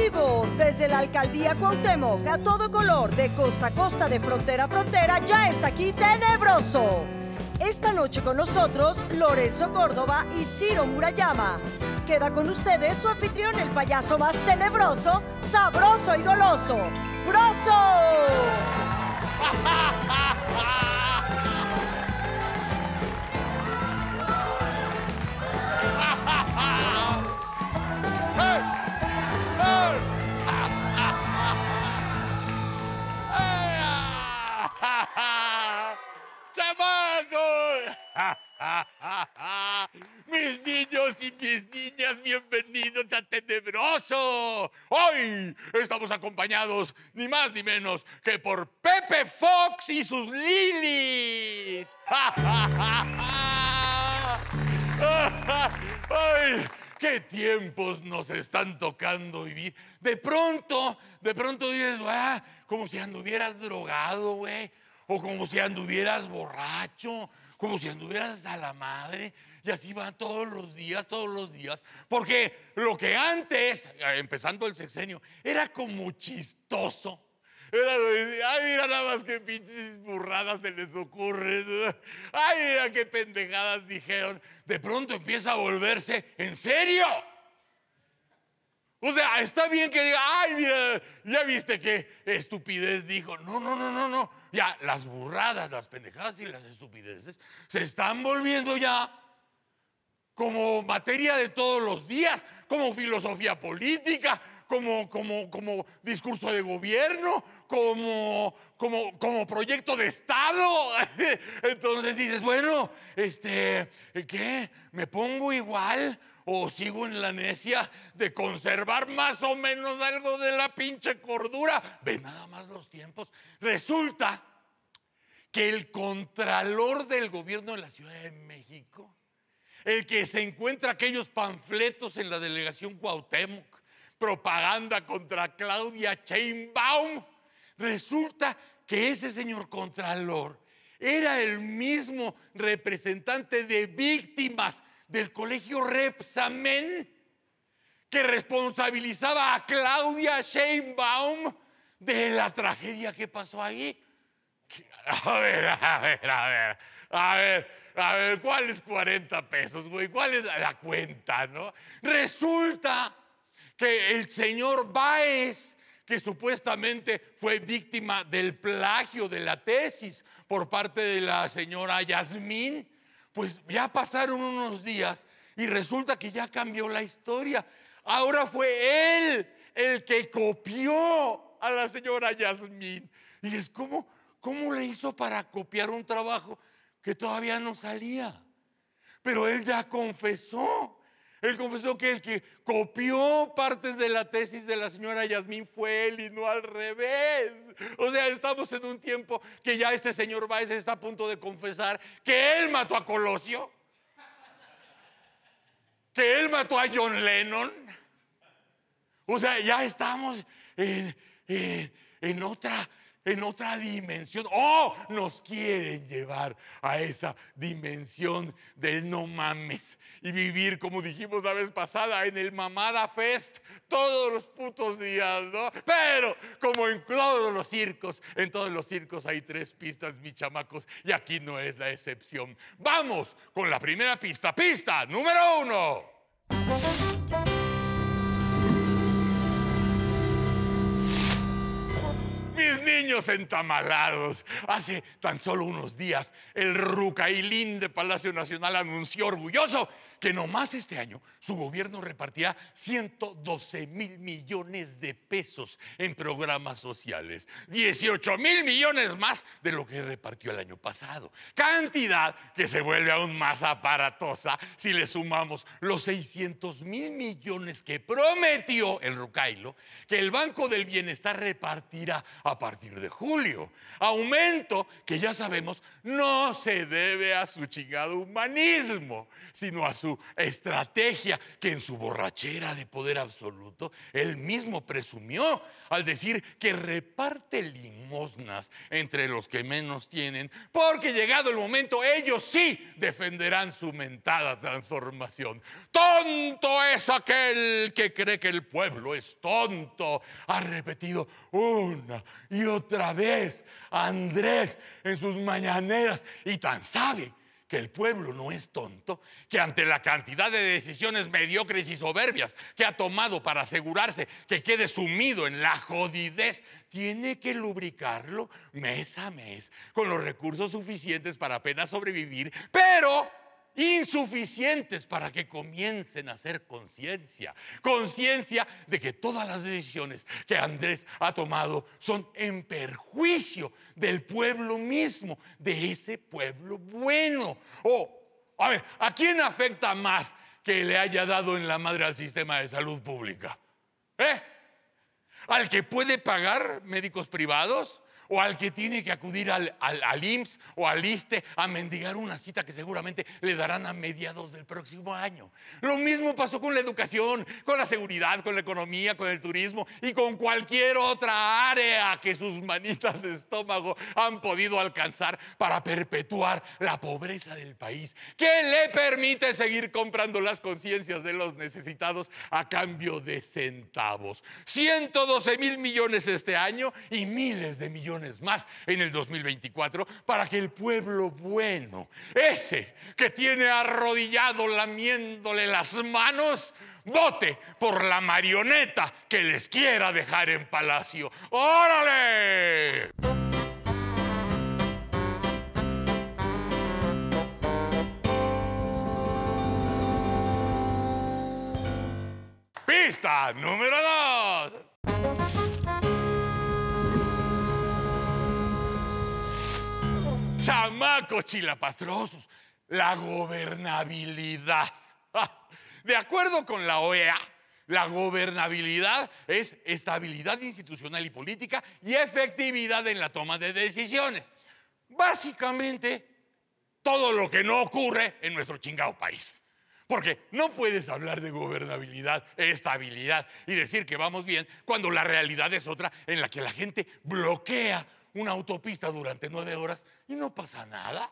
vivo desde la alcaldía Cuauhtémoc a todo color, de costa a costa, de frontera a frontera, ya está aquí Tenebroso. Esta noche con nosotros Lorenzo Córdoba y Ciro Murayama. Queda con ustedes su anfitrión, el payaso más tenebroso, sabroso y goloso, ¡Broso! mis niñas, bienvenidos a Tenebroso. Hoy estamos acompañados ni más ni menos que por Pepe Fox y sus lilis. ¡Ay! ¿Qué tiempos nos están tocando vivir? De pronto, de pronto dices, ah, como si anduvieras drogado, güey, o como si anduvieras borracho, como si anduvieras hasta la madre y así va todos los días, todos los días. Porque lo que antes, eh, empezando el sexenio, era como chistoso. Era lo de, ay, mira nada más qué pinches burradas se les ocurren. Ay, mira qué pendejadas dijeron. De pronto empieza a volverse en serio. O sea, está bien que diga, ay, mira, ya viste qué estupidez dijo. No, no, no, no, no. Ya, las burradas, las pendejadas y las estupideces se están volviendo ya como materia de todos los días, como filosofía política, como, como, como discurso de gobierno, como, como, como proyecto de Estado. Entonces dices, bueno, este, ¿qué? ¿Me pongo igual? ¿O sigo en la necia de conservar más o menos algo de la pinche cordura? Ve nada más los tiempos. Resulta que el contralor del gobierno de la Ciudad de México el que se encuentra aquellos panfletos en la delegación Cuauhtémoc, propaganda contra Claudia Sheinbaum, resulta que ese señor Contralor era el mismo representante de víctimas del colegio Repsamen que responsabilizaba a Claudia Sheinbaum de la tragedia que pasó ahí. A ver, a ver, a ver, a ver a ver, ¿cuál es 40 pesos, güey? ¿Cuál es la, cuenta, no? Resulta que el señor Baez, que supuestamente fue víctima del plagio de la tesis por parte de la señora Yasmín, pues ya pasaron unos días y resulta que ya cambió la historia. Ahora fue él el que copió a la señora Yasmín. Y es como, cómo le hizo para copiar un trabajo? que todavía no salía. Pero él ya confesó. Él confesó que el que copió partes de la tesis de la señora Yasmín fue él y no al revés. O sea, estamos en un tiempo que ya este señor Baez está a punto de confesar que él mató a Colosio, que él mató a John Lennon. O sea, ya estamos en, en otra en otra dimensión. Oh, nos quieren llevar a esa dimensión del no mames y vivir, como dijimos la vez pasada, en el Mamada Fest todos los putos días, ¿no? Pero como en todos los circos, en todos los circos hay tres pistas, mis chamacos, y aquí no es la excepción. Vamos con la primera pista, pista número uno. Mis niños entamalados. Hace tan solo unos días, el Rucailín de Palacio Nacional anunció orgulloso que nomás este año su gobierno repartirá 112 mil millones de pesos en programas sociales, 18 mil millones más de lo que repartió el año pasado. Cantidad que se vuelve aún más aparatosa si le sumamos los 600 mil millones que prometió el Rucailo que el Banco del Bienestar repartirá a partir de julio. Aumento que ya sabemos no se debe a su chingado humanismo, sino a su estrategia que en su borrachera de poder absoluto él mismo presumió al decir que reparte limosnas entre los que menos tienen, porque llegado el momento ellos sí defenderán su mentada transformación. Tonto es aquel que cree que el pueblo es tonto, ha repetido una y otra vez Andrés en sus mañaneras y tan sabe que el pueblo no es tonto, que ante la cantidad de decisiones mediocres y soberbias que ha tomado para asegurarse que quede sumido en la jodidez, tiene que lubricarlo mes a mes con los recursos suficientes para apenas sobrevivir, pero insuficientes para que comiencen a hacer conciencia, conciencia de que todas las decisiones que Andrés ha tomado son en perjuicio del pueblo mismo, de ese pueblo bueno. O, a ver, ¿a quién afecta más que le haya dado en la madre al sistema de salud pública? ¿Eh? ¿Al que puede pagar médicos privados? o al que tiene que acudir al, al, al, IMSS o al ISTE a mendigar una cita que seguramente le darán a mediados del próximo año. Lo mismo pasó con la educación, con la seguridad, con la economía, con el turismo y con cualquier otra área que sus manitas de estómago han podido alcanzar para perpetuar la pobreza del país, que le permite seguir comprando las conciencias de los necesitados a cambio de centavos. 112 mil millones este año y miles de millones más en el 2024 para que el pueblo bueno, ese que tiene arrodillado lamiéndole las manos, vote por la marioneta que les quiera dejar en palacio. ¡Órale! Pista número 2. chilapastrosos, la gobernabilidad. De acuerdo con la OEA, la gobernabilidad es estabilidad institucional y política y efectividad en la toma de decisiones. Básicamente, todo lo que no ocurre en nuestro chingado país. Porque no puedes hablar de gobernabilidad, estabilidad y decir que vamos bien cuando la realidad es otra en la que la gente bloquea una autopista durante nueve horas y no pasa nada.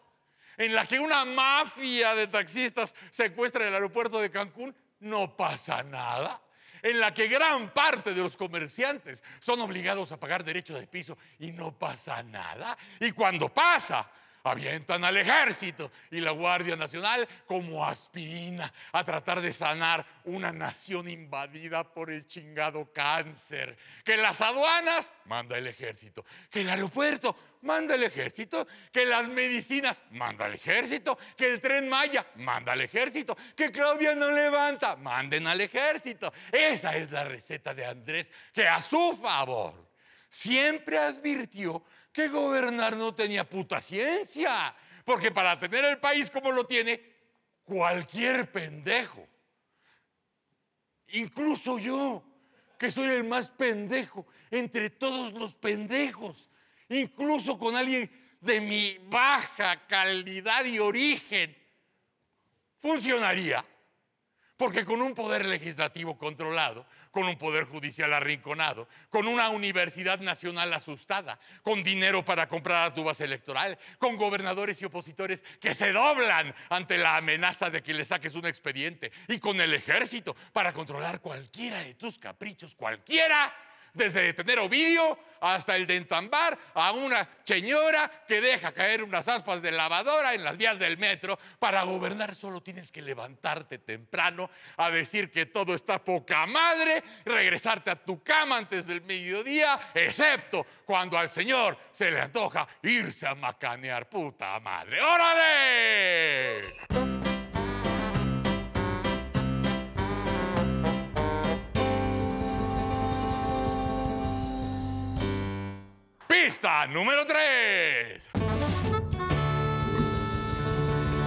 En la que una mafia de taxistas secuestra el aeropuerto de Cancún, no pasa nada. En la que gran parte de los comerciantes son obligados a pagar derecho de piso y no pasa nada. Y cuando pasa, avientan al ejército y la Guardia Nacional como aspirina a tratar de sanar una nación invadida por el chingado cáncer. Que las aduanas manda el ejército, que el aeropuerto manda el ejército, que las medicinas manda el ejército, que el tren Maya manda el ejército, que Claudia no levanta, manden al ejército. Esa es la receta de Andrés que a su favor siempre advirtió que gobernar no tenía puta ciencia, porque para tener el país como lo tiene, cualquier pendejo, incluso yo, que soy el más pendejo entre todos los pendejos, incluso con alguien de mi baja calidad y origen, funcionaría. Porque con un poder legislativo controlado, con un poder judicial arrinconado, con una universidad nacional asustada, con dinero para comprar a tu base electoral, con gobernadores y opositores que se doblan ante la amenaza de que le saques un expediente y con el ejército para controlar cualquiera de tus caprichos, cualquiera desde tener ovillo hasta el dentambar a una señora que deja caer unas aspas de lavadora en las vías del metro. Para gobernar solo tienes que levantarte temprano a decir que todo está poca madre, regresarte a tu cama antes del mediodía, excepto cuando al señor se le antoja irse a macanear, puta madre. ¡Órale! Pista número 3.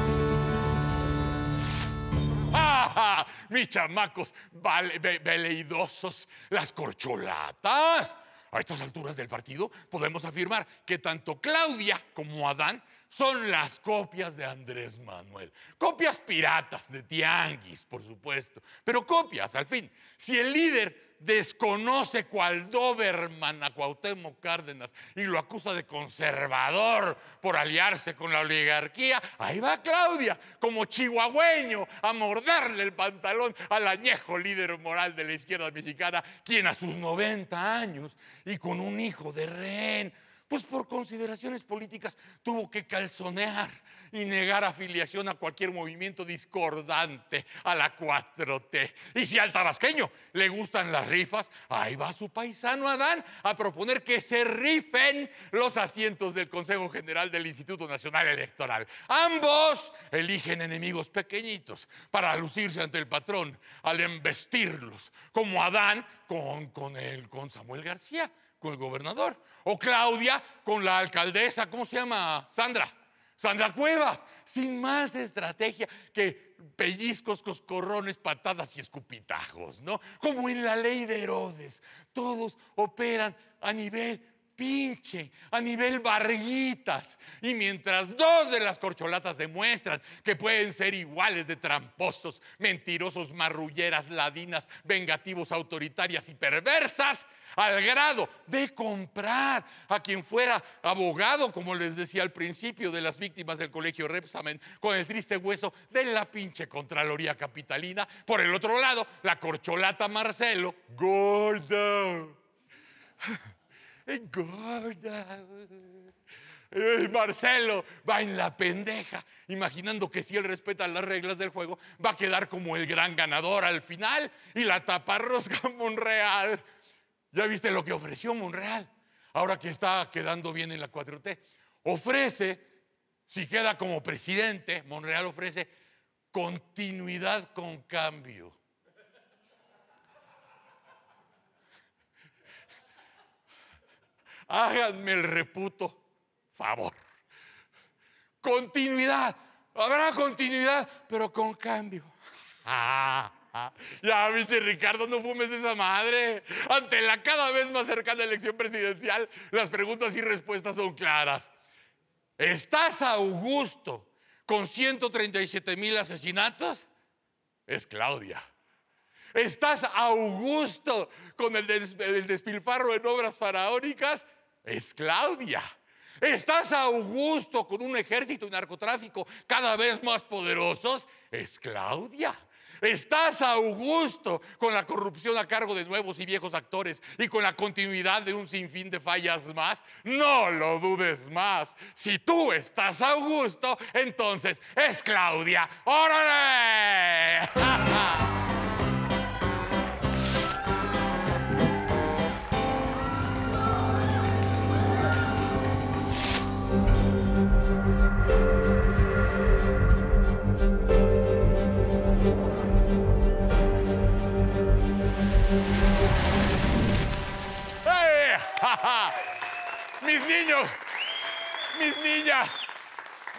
Mis chamacos veleidosos, las corcholatas. A estas alturas del partido podemos afirmar que tanto Claudia como Adán son las copias de Andrés Manuel. Copias piratas de Tianguis, por supuesto, pero copias al fin. Si el líder desconoce cual Doberman a Cuauhtémoc Cárdenas y lo acusa de conservador por aliarse con la oligarquía, ahí va Claudia, como chihuahueño, a morderle el pantalón al añejo líder moral de la izquierda mexicana, quien a sus 90 años y con un hijo de rehén pues por consideraciones políticas tuvo que calzonear y negar afiliación a cualquier movimiento discordante a la 4T. Y si al tabasqueño le gustan las rifas, ahí va su paisano Adán a proponer que se rifen los asientos del Consejo General del Instituto Nacional Electoral. Ambos eligen enemigos pequeñitos para lucirse ante el patrón al embestirlos, como Adán con, con con Samuel García, con el gobernador. O Claudia con la alcaldesa, ¿cómo se llama? Sandra. Sandra Cuevas, sin más estrategia que pellizcos, coscorrones, patadas y escupitajos, ¿no? Como en la ley de Herodes, todos operan a nivel pinche, a nivel barriguitas. Y mientras dos de las corcholatas demuestran que pueden ser iguales de tramposos, mentirosos, marrulleras, ladinas, vengativos, autoritarias y perversas, al grado de comprar a quien fuera abogado, como les decía al principio, de las víctimas del colegio Repsamen, con el triste hueso de la pinche Contraloría Capitalina. Por el otro lado, la corcholata Marcelo, gorda. El eh, Marcelo va en la pendeja, imaginando que si él respeta las reglas del juego, va a quedar como el gran ganador al final y la taparrosca Monreal. Ya viste lo que ofreció Monreal, ahora que está quedando bien en la 4T. Ofrece, si queda como presidente, Monreal ofrece continuidad con cambio. Háganme el reputo favor. Continuidad. Habrá continuidad, pero con cambio. Ya, biche Ricardo, no fumes de esa madre. Ante la cada vez más cercana elección presidencial, las preguntas y respuestas son claras. ¿Estás a Augusto con 137 mil asesinatos? Es Claudia. ¿Estás a Augusto con el despilfarro en obras faraónicas? es Claudia. Estás a Augusto con un ejército y narcotráfico cada vez más poderosos, es Claudia. Estás a Augusto con la corrupción a cargo de nuevos y viejos actores y con la continuidad de un sinfín de fallas más. No lo dudes más. Si tú estás a Augusto, entonces es Claudia. ¡Órale! mis niños, mis niñas,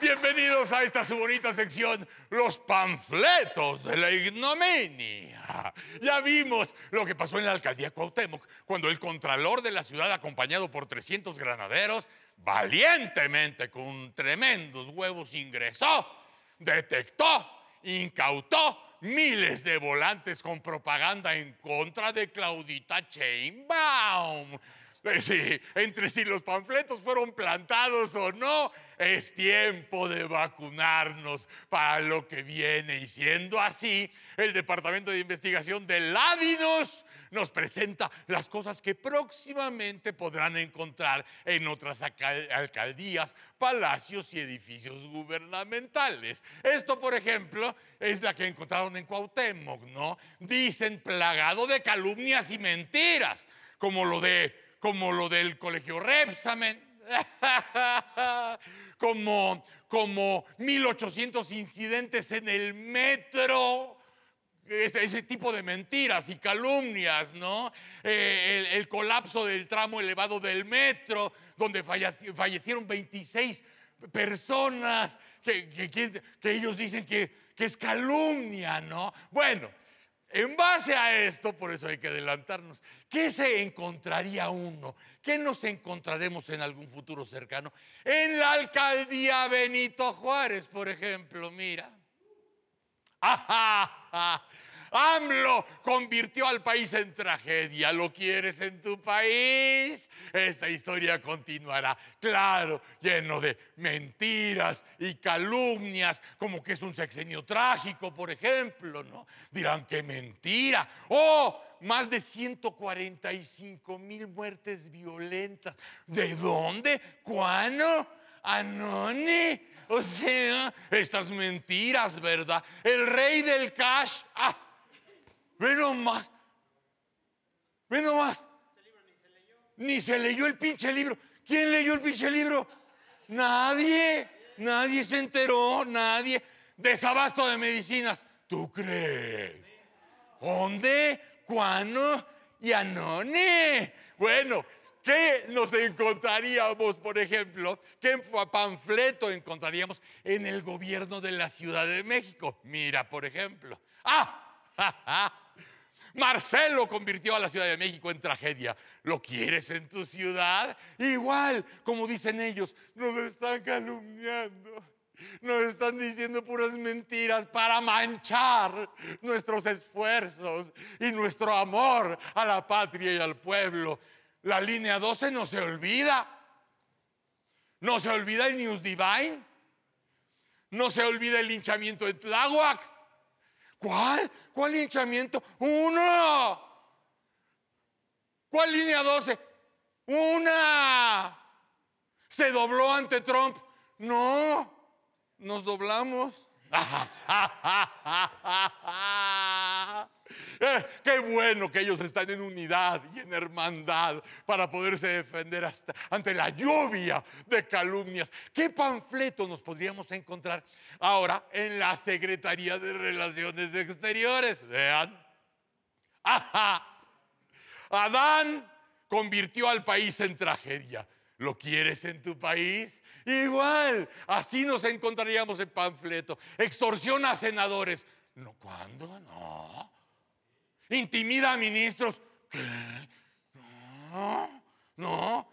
bienvenidos a esta su bonita sección, los panfletos de la ignominia. Ya vimos lo que pasó en la alcaldía Cuauhtémoc cuando el contralor de la ciudad, acompañado por 300 granaderos, valientemente con tremendos huevos ingresó, detectó, incautó miles de volantes con propaganda en contra de Claudita Chainbaum. entre si los panfletos fueron plantados o no, es tiempo de vacunarnos para lo que viene. Y siendo así, el Departamento de Investigación de Ládinos nos presenta las cosas que próximamente podrán encontrar en otras alcaldías, palacios y edificios gubernamentales. Esto, por ejemplo, es la que encontraron en Cuauhtémoc, ¿no? Dicen plagado de calumnias y mentiras, como lo de como lo del colegio Repsamen, como, como 1800 incidentes en el metro. Ese, tipo de mentiras y calumnias, ¿no? Eh, el, colapso del tramo elevado del metro, donde fallecieron 26 personas, que, que, ellos dicen que, que es calumnia, ¿no? Bueno, en base a esto, por eso hay que adelantarnos, ¿qué se encontraría uno? ¿Qué nos encontraremos en algún futuro cercano? En la alcaldía Benito Juárez, por ejemplo, mira. Ajá, ¡Ah, AMLO convirtió al país en tragedia. ¿Lo quieres en tu país? Esta historia continuará, claro, lleno de mentiras y calumnias, como que es un sexenio trágico, por ejemplo, ¿no? Dirán que mentira. ¡Oh! más de 145 mil muertes violentas. ¿De dónde? ¿Cuándo? ¿Anone? O sea, estas mentiras, ¿verdad? El rey del cash. ¡ah! Ve nomás. Ve nomás. Ni se leyó el pinche libro. ¿Quién leyó el pinche libro? Nadie. Nadie se enteró. Nadie. Desabasto de medicinas. ¿Tú crees? ¿Dónde? ¿Cuándo? Y anone. Bueno, ¿Qué nos encontraríamos, por ejemplo? ¿Qué panfleto encontraríamos en el gobierno de la Ciudad de México? Mira, por ejemplo. ¡Ah! ¡Ja, ja! Marcelo convirtió a la Ciudad de México en tragedia. ¿Lo quieres en tu ciudad? Igual, como dicen ellos, nos están calumniando. Nos están diciendo puras mentiras para manchar nuestros esfuerzos y nuestro amor a la patria y al pueblo. La línea 12 no se olvida. No se olvida el News Divine. No se olvida el linchamiento en Tláhuac. ¿Cuál? ¿Cuál hinchamiento? Uno. ¿Cuál línea 12? Una. ¿Se dobló ante Trump? No. Nos doblamos. Eh, qué bueno que ellos están en unidad y en hermandad para poderse defender hasta, ante la lluvia de calumnias. ¿Qué panfleto nos podríamos encontrar ahora en la Secretaría de Relaciones Exteriores? Vean. Ajá. Adán convirtió al país en tragedia. ¿Lo quieres en tu país? Igual, así nos encontraríamos en panfleto. Extorsiona a senadores. No, ¿cuándo? No intimida a ministros. ¿Qué? No, no,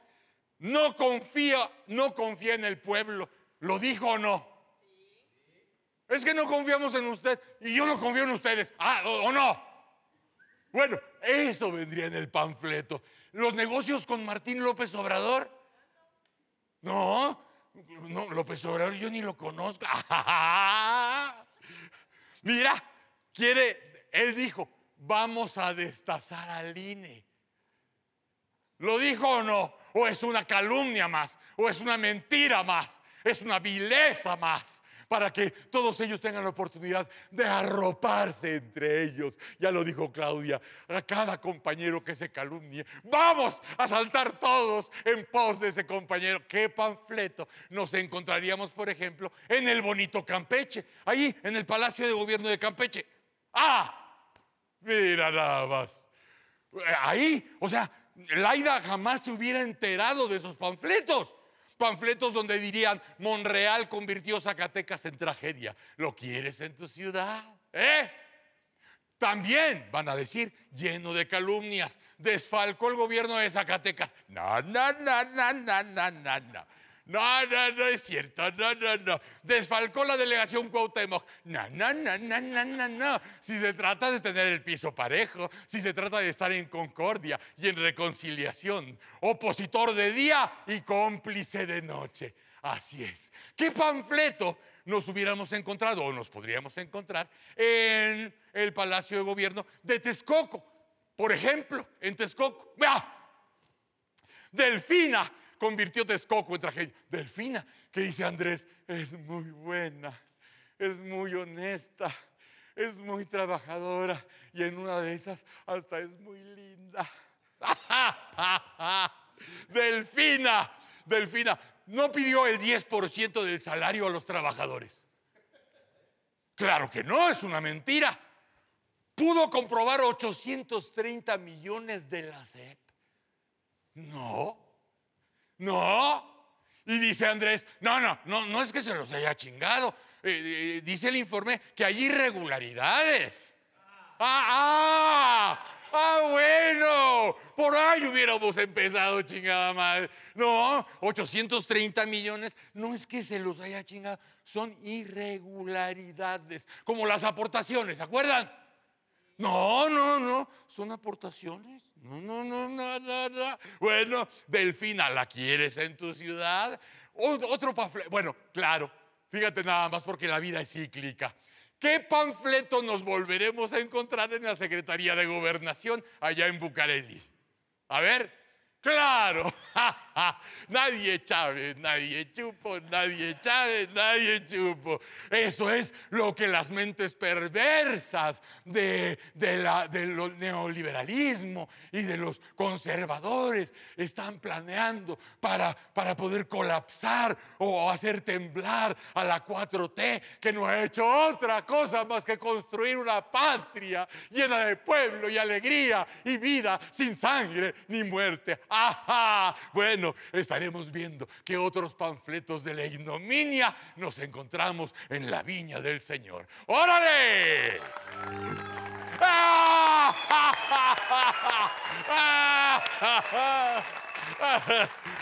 no confía, no confía en el pueblo. ¿Lo dijo o no? Es que no confiamos en usted y yo no confío en ustedes. Ah, o, o no. Bueno, eso vendría en el panfleto. Los negocios con Martín López Obrador. No, no, López Obrador yo ni lo conozco. Mira, quiere, él dijo, vamos a destazar al INE. ¿Lo dijo o no? ¿O es una calumnia más? ¿O es una mentira más? ¿Es una vileza más? Para que todos ellos tengan la oportunidad de arroparse entre ellos. Ya lo dijo Claudia, a cada compañero que se calumnie. Vamos a saltar todos en pos de ese compañero. ¿Qué panfleto? Nos encontraríamos, por ejemplo, en el bonito Campeche, ahí en el Palacio de Gobierno de Campeche. ¡Ah! Mira nada más. Ahí, o sea, Laida jamás se hubiera enterado de esos panfletos. Panfletos donde dirían, Monreal convirtió Zacatecas en tragedia. ¿Lo quieres en tu ciudad? ¿Eh? También van a decir, lleno de calumnias, desfalcó el gobierno de Zacatecas. na na na na na na na no, no, no es cierto. No, no, no. Desfalcó la delegación Cuauhtémoc. No, no, no, no, no, no, no. Si se trata de tener el piso parejo, si se trata de estar en concordia y en reconciliación, opositor de día y cómplice de noche. Así es. ¿Qué panfleto nos hubiéramos encontrado o nos podríamos encontrar en el Palacio de Gobierno de Texcoco? Por ejemplo, en Texcoco. ¡Ah! Delfina convirtió Texcoco en gente Delfina, que dice Andrés, es muy buena, es muy honesta, es muy trabajadora y en una de esas hasta es muy linda. Delfina, Delfina, no pidió el 10% del salario a los trabajadores. Claro que no, es una mentira. ¿Pudo comprobar 830 millones de la SEP? No. No. Y dice Andrés, no, no, no, no es que se los haya chingado. Eh, eh, dice el informe que hay irregularidades. Ah, ah, ah, bueno, por ahí hubiéramos empezado, chingada madre. No, 830 millones, no es que se los haya chingado, son irregularidades, como las aportaciones, ¿se acuerdan? No, no, no, son aportaciones. No, no, no, no, no, no. Bueno, Delfina, ¿la quieres en tu ciudad? Otro panfleto. Bueno, claro, fíjate nada más porque la vida es cíclica. ¿Qué panfleto nos volveremos a encontrar en la Secretaría de Gobernación allá en Bucareli? A ver, claro. nadie Chávez, nadie Chupo, nadie Chávez, nadie Chupo. Eso es lo que las mentes perversas de, la, del neoliberalismo y de los conservadores están planeando para, para poder colapsar o hacer temblar a la 4T que no ha hecho otra cosa más que construir una patria llena de pueblo y alegría y vida sin sangre ni muerte. bueno estaremos viendo que otros panfletos de la ignominia nos encontramos en la viña del Señor. ¡Órale!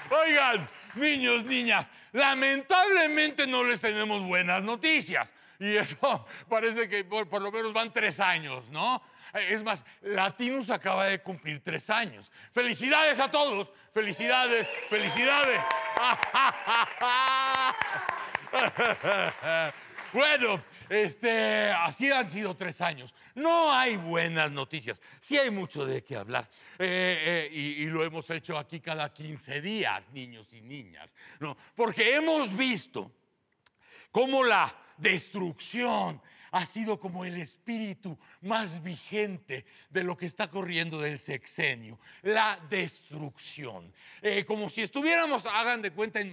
Oigan, niños, niñas, lamentablemente no les tenemos buenas noticias. Y eso parece que por, por, lo menos van tres años, ¿no? Es más, Latinus acaba de cumplir tres años. Felicidades a todos. Felicidades, felicidades. Bueno, este, así han sido tres años. No hay buenas noticias. Sí hay mucho de qué hablar. Eh, eh, y, lo hemos hecho aquí cada 15 días, niños y niñas. No, porque hemos visto cómo la destrucción ha sido como el espíritu más vigente de lo que está corriendo del sexenio, la destrucción. Eh, como si estuviéramos, hagan de cuenta, en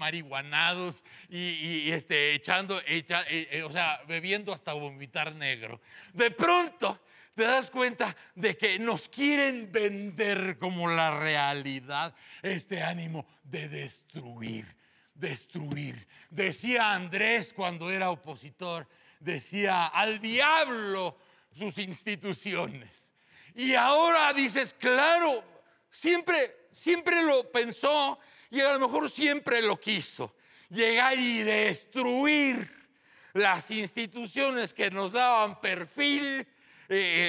y, y este, echando, eh, eh, o sea, bebiendo hasta vomitar negro. De pronto te das cuenta de que nos quieren vender como la realidad este ánimo de destruir, destruir. Decía Andrés cuando era opositor, decía, al diablo sus instituciones. Y ahora dices, claro, siempre, siempre lo pensó y a lo mejor siempre lo quiso. Llegar y destruir las instituciones que nos daban perfil eh,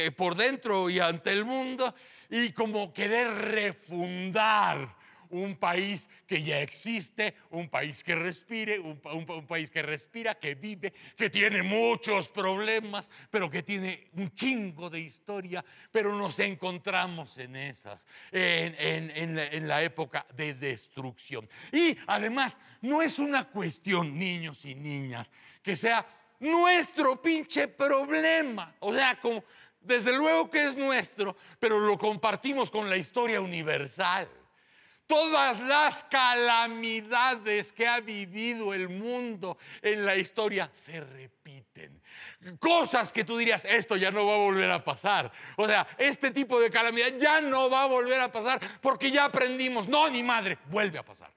eh, por dentro y ante el mundo y como querer refundar un país que ya existe, un país que respire, un, país que respira, que vive, que tiene muchos problemas, pero que tiene un chingo de historia, pero nos encontramos en esas, en, la, época de destrucción. Y además, no es una cuestión, niños y niñas, que sea nuestro pinche problema, o sea, Desde luego que es nuestro, pero lo compartimos con la historia universal todas las calamidades que ha vivido el mundo en la historia se repiten. Cosas que tú dirías, esto ya no va a volver a pasar. O sea, este tipo de calamidad ya no va a volver a pasar porque ya aprendimos. No, ni madre, vuelve a pasar.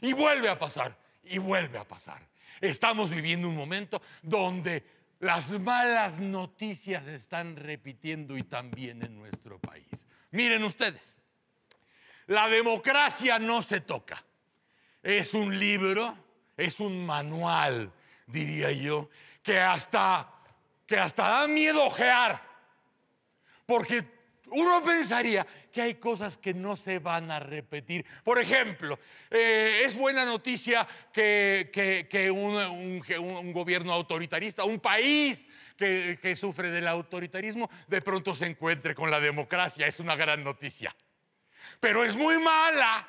Y vuelve a pasar. Y vuelve a pasar. Estamos viviendo un momento donde las malas noticias se están repitiendo y también en nuestro país. Miren ustedes. La democracia no se toca. Es un libro, es un manual, diría yo, que hasta, que hasta da miedo ojear. Porque uno pensaría que hay cosas que no se van a repetir. Por ejemplo, eh, es buena noticia un, que, un, gobierno autoritarista, un país que sufre del autoritarismo, de pronto se encuentre con la democracia. Es una gran noticia. Pero es muy mala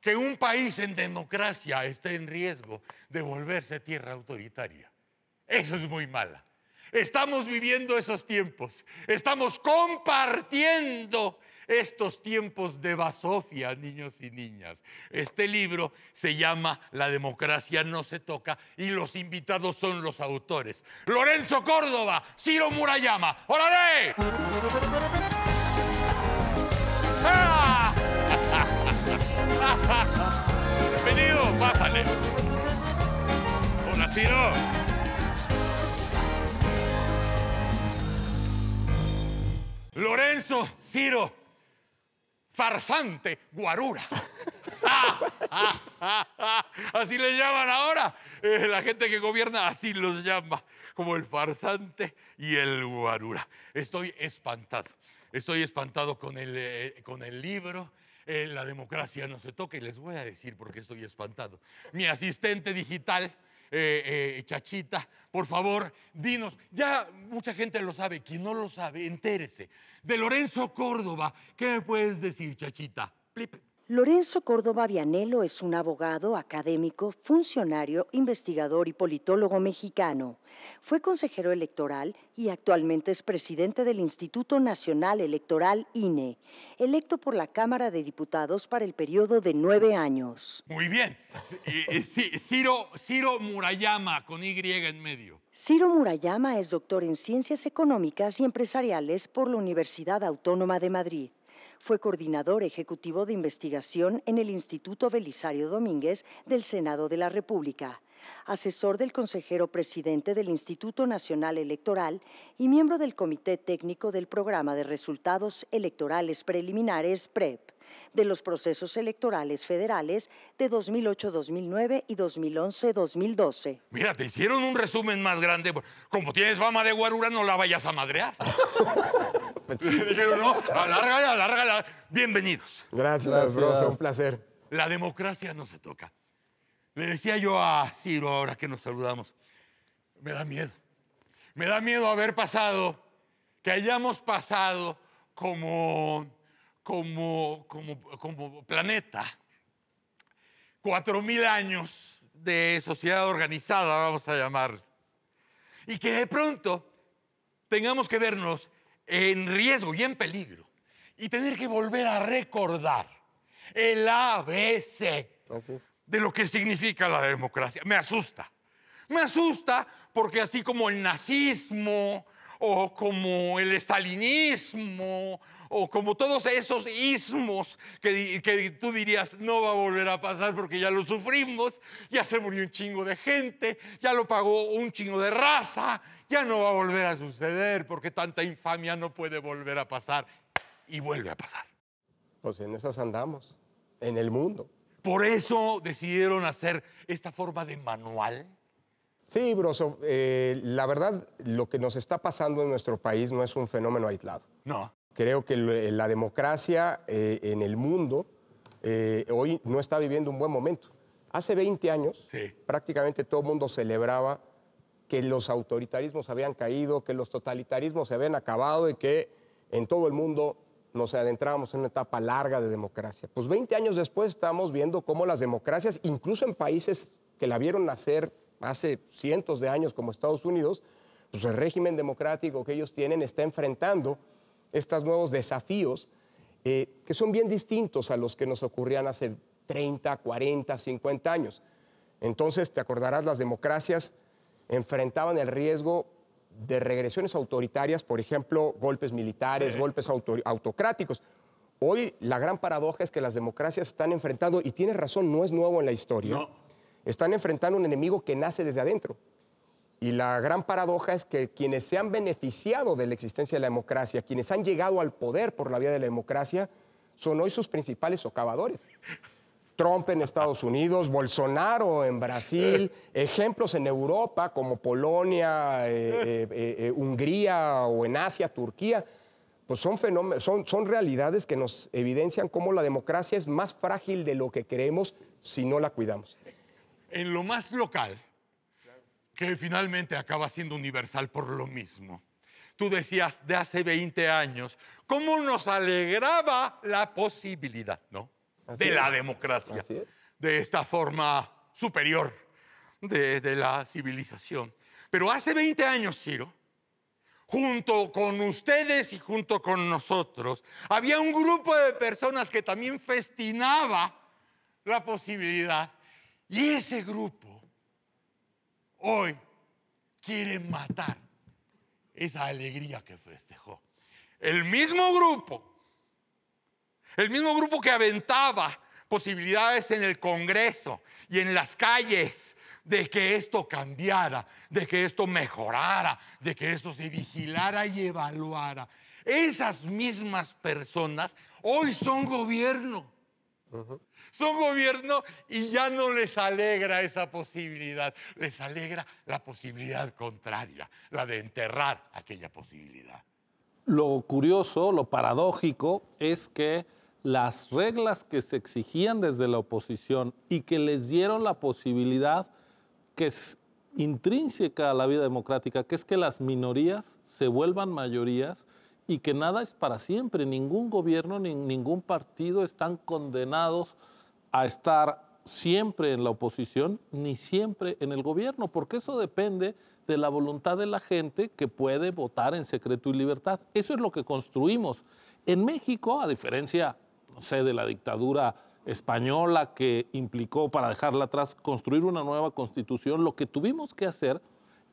que un país en democracia esté en riesgo de volverse tierra autoritaria. Eso es muy mala. Estamos viviendo esos tiempos. Estamos compartiendo estos tiempos de basofia, niños y niñas. Este libro se llama La democracia no se toca y los invitados son los autores. Lorenzo Córdoba, Ciro Murayama. ¡Órale! ¡Hola, Ciro! Lorenzo Ciro. Farsante guarura. Ah, ah, ah, así le llaman ahora. Eh, la gente que gobierna así los llama, como el farsante y el guarura. Estoy espantado. Estoy espantado con el, eh, con el libro eh, la democracia no se toque, y les voy a decir porque estoy espantado. Mi asistente digital, eh, eh, Chachita, por favor, dinos, ya mucha gente lo sabe, quien no lo sabe, entérese. De Lorenzo Córdoba, ¿qué me puedes decir, Chachita? Lorenzo Córdoba Vianelo es un abogado, académico, funcionario, investigador y politólogo mexicano. Fue consejero electoral y actualmente es presidente del Instituto Nacional Electoral INE, electo por la Cámara de Diputados para el periodo de nueve años. Muy bien. Ciro, Ciro Murayama, con Y en medio. Ciro Murayama es doctor en Ciencias Económicas y Empresariales por la Universidad Autónoma de Madrid. Fue coordinador ejecutivo de investigación en el Instituto Belisario Domínguez del Senado de la República, asesor del consejero presidente del Instituto Nacional Electoral y miembro del Comité Técnico del Programa de Resultados Electorales Preliminares PREP de los procesos electorales federales de 2008-2009 y 2011-2012. Mira, te hicieron un resumen más grande. Como tienes fama de guarura, no la vayas a madrear. Dijeron, no, alárgala, alárgala. Bienvenidos. Gracias, Gracias. un placer. La democracia no se toca. Le decía yo a Ciro ahora que nos saludamos, me da miedo. Me da miedo haber pasado, que hayamos pasado como como, como, planeta. Cuatro mil años de sociedad organizada, vamos a llamar. Y que de pronto tengamos que vernos en riesgo y en peligro y tener que volver a recordar el ABC de lo que significa la democracia. Me asusta. Me asusta porque así como el nazismo o como el estalinismo o como todos esos ismos que, que tú dirías no va a volver a pasar porque ya lo sufrimos, ya se murió un chingo de gente, ya lo pagó un chingo de raza, ya no va a volver a suceder porque tanta infamia no puede volver a pasar y vuelve a pasar. Pues en esas andamos, en el mundo. Por eso decidieron hacer esta forma de manual. Sí, Broso, eh, la verdad, lo que nos está pasando en nuestro país no es un fenómeno aislado. No. Creo que eh, la democracia eh, en el mundo eh, hoy no está viviendo un buen momento. Hace 20 años prácticamente todo el mundo celebraba que los autoritarismos habían caído, que los totalitarismos se habían acabado y que en todo el mundo nos adentrábamos en una etapa larga de democracia. Pues 20 años después estamos viendo cómo las democracias, incluso en países que la vieron nacer hace cientos de años como Estados Unidos, pues el régimen democrático que ellos tienen está enfrentando estos nuevos desafíos eh, que son bien distintos a los que nos ocurrían hace 30, 40, 50 años. Entonces, te acordarás, las democracias enfrentaban el riesgo de regresiones autoritarias, por ejemplo, golpes militares, golpes autocráticos. Hoy la gran paradoja es que las democracias están enfrentando, y tienes razón, no es nuevo en la historia, no. están enfrentando un enemigo que nace desde adentro. Y la gran paradoja es que quienes se han beneficiado de la existencia de la democracia, quienes han llegado al poder por la vía de la democracia, son hoy sus principales socavadores. Trump en Estados Unidos, Bolsonaro en Brasil, ejemplos en Europa como Polonia, eh, eh, eh, Hungría o en Asia, Turquía, pues son, fenómenos, son, son realidades que nos evidencian cómo la democracia es más frágil de lo que creemos si no la cuidamos. En lo más local, que finalmente acaba siendo universal por lo mismo. Tú decías de hace 20 años, ¿cómo nos alegraba la posibilidad, ¿no? de la democracia, de esta forma superior de, de la civilización. Pero hace 20 años, Ciro, junto con ustedes y junto con nosotros, había un grupo de personas que también festinaba la posibilidad. Y ese grupo hoy quieren matar esa alegría que festejó. El mismo grupo, el mismo grupo que aventaba posibilidades en el Congreso y en las calles de que esto cambiara, de que esto mejorara, de que esto se vigilara y evaluara. Esas mismas personas hoy son gobierno son gobierno y ya no les alegra esa posibilidad, les alegra la posibilidad contraria, la de enterrar aquella posibilidad. Lo curioso, lo paradójico es que las reglas que se exigían desde la oposición y que les dieron la posibilidad que es intrínseca a la vida democrática, que es que las minorías se vuelvan mayorías y que nada es para siempre. Ningún gobierno ni ningún partido están condenados a estar siempre en la oposición ni siempre en el gobierno, porque eso depende de la voluntad de la gente que puede votar en secreto y libertad. Eso es lo que construimos. En México, a diferencia, no sé, de la dictadura española que implicó para dejarla atrás construir una nueva constitución, lo que tuvimos que hacer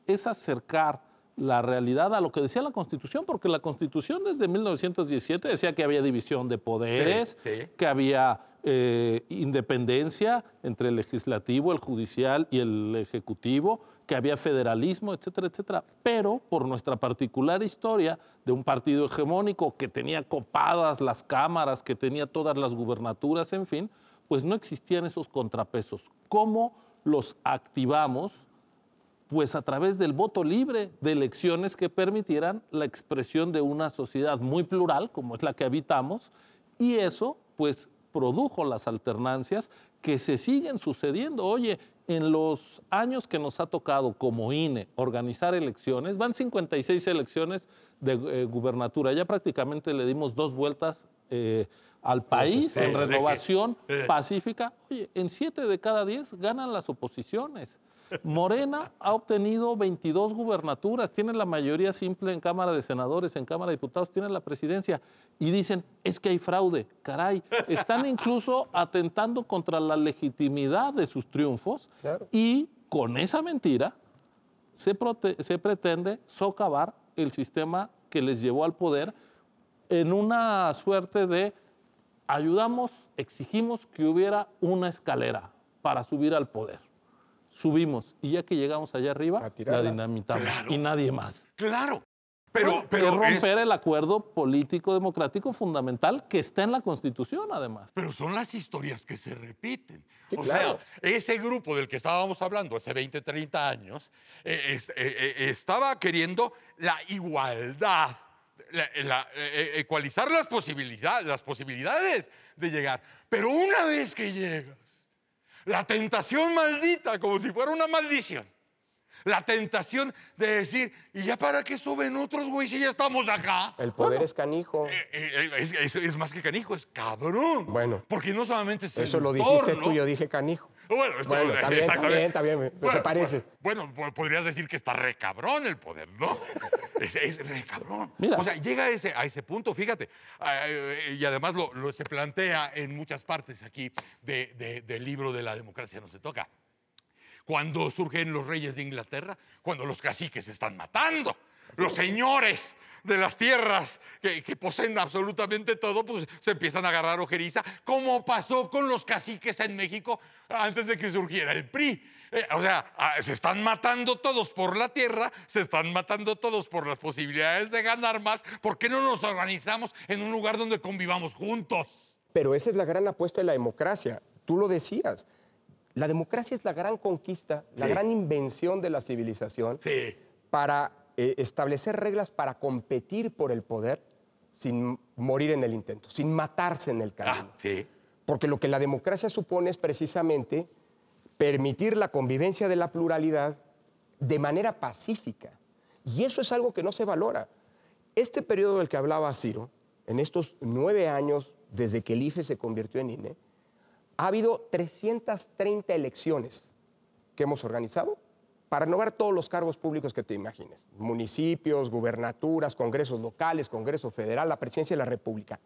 es acercar la realidad a lo que decía la Constitución, porque la Constitución desde 1917 decía que había división de poderes, que había eh, independencia entre el legislativo, el judicial y el ejecutivo, que había federalismo, etcétera, etcétera. Pero por nuestra particular historia de un partido hegemónico que tenía copadas las cámaras, que tenía todas las gubernaturas, en fin, pues no existían esos contrapesos. ¿Cómo los activamos pues a través del voto libre, de elecciones que permitieran la expresión de una sociedad muy plural, como es la que habitamos, y eso, pues, produjo las alternancias que se siguen sucediendo. Oye, en los años que nos ha tocado como INE organizar elecciones, van 56 elecciones de eh, gubernatura, ya prácticamente le dimos dos vueltas eh, al pues país este, en renovación eh. pacífica. Oye, en siete de cada diez ganan las oposiciones. Morena ha obtenido 22 gubernaturas, tiene la mayoría simple en Cámara de Senadores, en Cámara de Diputados, tiene la presidencia. Y dicen, es que hay fraude, caray. Están incluso atentando contra la legitimidad de sus triunfos. Y con esa mentira se pretende socavar el sistema que les llevó al poder en una suerte de ayudamos, exigimos que hubiera una escalera para subir al poder subimos y ya que llegamos allá arriba, la dinamitamos y nadie más. Claro. Pero, pero, romper el acuerdo político democrático fundamental que está en la Constitución, además. Pero son las historias que se repiten. o sea, ese grupo del que estábamos hablando hace 20, 30 años eh, eh, eh, estaba queriendo la igualdad, la, ecualizar las posibilidades, las posibilidades de llegar. Pero una vez que llegas la tentación maldita, como si fuera una maldición. La tentación de decir, ¿y ya para qué suben otros, güey, si ya estamos acá? El poder es canijo. Eh, eh, es, más que canijo, es cabrón. Bueno. Porque no solamente Eso lo dijiste tú, yo dije canijo. Bueno, está, bien, parece. Bueno, podrías decir que está recabrón el poder, ¿no? es, O sea, llega a ese, a ese punto, fíjate. Eh, y además lo, se plantea en muchas partes aquí del libro de la democracia no se toca. Cuando surgen los reyes de Inglaterra, cuando los caciques están matando, los señores de las tierras que, poseen absolutamente todo, pues se empiezan a agarrar ojeriza, como pasó con los caciques en México antes de que surgiera el PRI. Eh, o sea, ah, se están matando todos por la tierra, se están matando todos por las posibilidades de ganar más. ¿Por qué no nos organizamos en un lugar donde convivamos juntos? Pero esa es la gran apuesta de la democracia. Tú lo decías. La democracia es la gran conquista, la gran invención de la civilización para eh, establecer reglas para competir por el poder sin morir en el intento, sin matarse en el ah, camino. Porque lo que la democracia supone es precisamente permitir la convivencia de la pluralidad de manera pacífica. Y eso es algo que no se valora. Este periodo del que hablaba Ciro, en estos nueve años desde que el IFE se convirtió en INE, ha habido 330 elecciones que hemos organizado para ver todos los cargos públicos que te imagines, municipios, gubernaturas, congresos locales, Congreso Federal, la Presidencia de la República.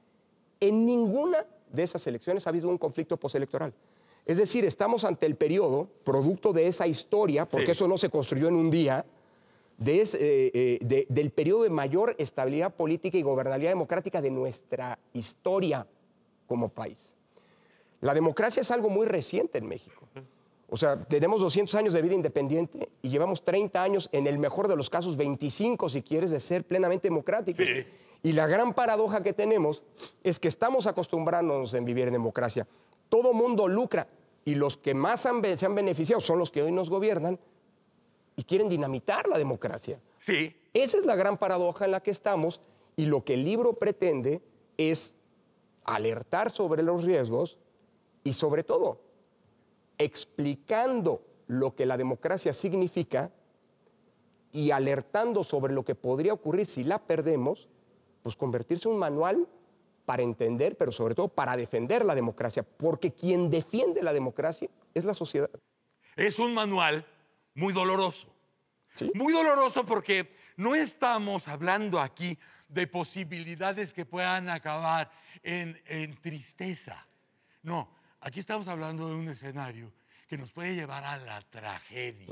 En ninguna de esas elecciones ha habido un conflicto postelectoral. Es decir, estamos ante el periodo, producto de esa historia, porque eso no se construyó en un día, eh, eh, del periodo de mayor estabilidad política y gobernabilidad democrática de nuestra historia como país. La democracia es algo muy reciente en México. O sea, tenemos 200 años de vida independiente y llevamos 30 años, en el mejor de los casos, 25 si quieres, de ser plenamente democráticos. Sí. Y la gran paradoja que tenemos es que estamos acostumbrándonos a vivir en democracia. Todo mundo lucra y los que más se han beneficiado son los que hoy nos gobiernan y quieren dinamitar la democracia. Sí. Esa es la gran paradoja en la que estamos y lo que el libro pretende es alertar sobre los riesgos y sobre todo explicando lo que la democracia significa y alertando sobre lo que podría ocurrir si la perdemos, pues convertirse en un manual para entender, pero sobre todo para defender la democracia, porque quien defiende la democracia es la sociedad. Es un manual muy doloroso. Muy doloroso porque no estamos hablando aquí de posibilidades que puedan acabar en tristeza. No, Aquí estamos hablando de un escenario que nos puede llevar a la tragedia.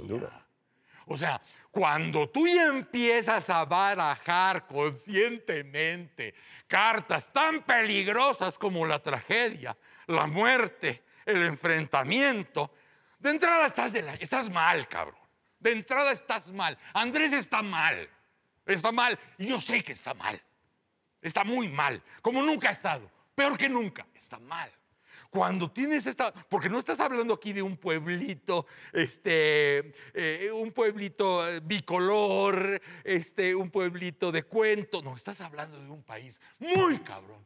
O sea, cuando tú empiezas a barajar conscientemente cartas tan peligrosas como la tragedia, la muerte, el enfrentamiento, de entrada estás, estás mal, cabrón. De entrada estás mal. Andrés está mal. Está mal. yo sé que está mal. Está muy mal. Como nunca ha estado. Peor que nunca. Está mal cuando tienes esta, porque no estás hablando aquí de un pueblito, este, eh, un pueblito eh, bicolor, este, un pueblito de cuento, no, estás hablando de un país muy cabrón,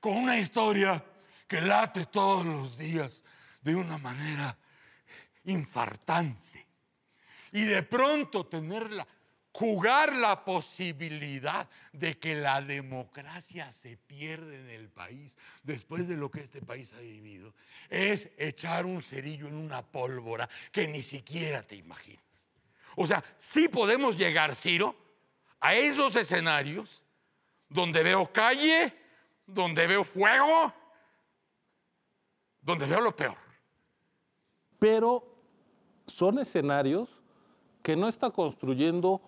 con una historia que late todos los días de una manera infartante. Y de pronto tenerla jugar la posibilidad de que la democracia se pierda en el país después de lo que este país ha vivido, es echar un cerillo en una pólvora que ni siquiera te imaginas. O sea, sí podemos llegar, Ciro, a esos escenarios donde veo calle, donde veo fuego, donde veo lo peor. Pero son escenarios que no está construyendo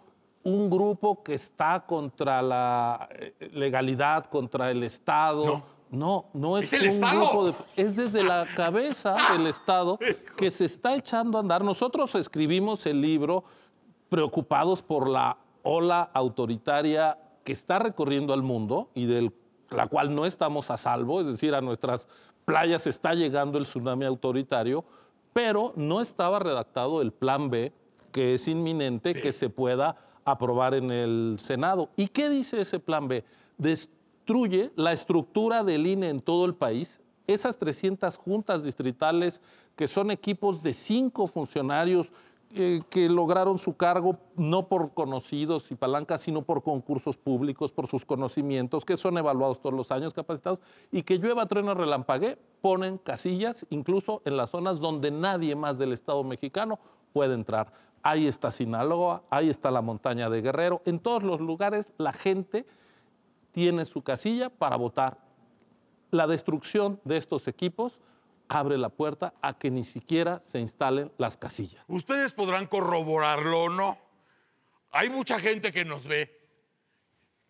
un grupo que está contra la eh, legalidad, contra el Estado. No. No, es, el un Estado? grupo de, es desde la ah. cabeza ah. del Estado que se está echando a andar. Nosotros escribimos el libro preocupados por la ola autoritaria que está recorriendo al mundo y de la cual no estamos a salvo, es decir, a nuestras playas está llegando el tsunami autoritario, pero no estaba redactado el plan B que es inminente que se pueda aprobar en el Senado. ¿Y qué dice ese plan B? Destruye la estructura del INE en todo el país, esas 300 juntas distritales que son equipos de cinco funcionarios eh, que lograron su cargo no por conocidos y palancas, sino por concursos públicos, por sus conocimientos, que son evaluados todos los años, capacitados, y que llueva, trueno, relampague, ponen casillas incluso en las zonas donde nadie más del Estado mexicano puede entrar. Ahí está Sinaloa, ahí está la montaña de Guerrero. En todos los lugares la gente tiene su casilla para votar. La destrucción de estos equipos abre la puerta a que ni siquiera se instalen las casillas. Ustedes podrán corroborarlo o no. Hay mucha gente que nos ve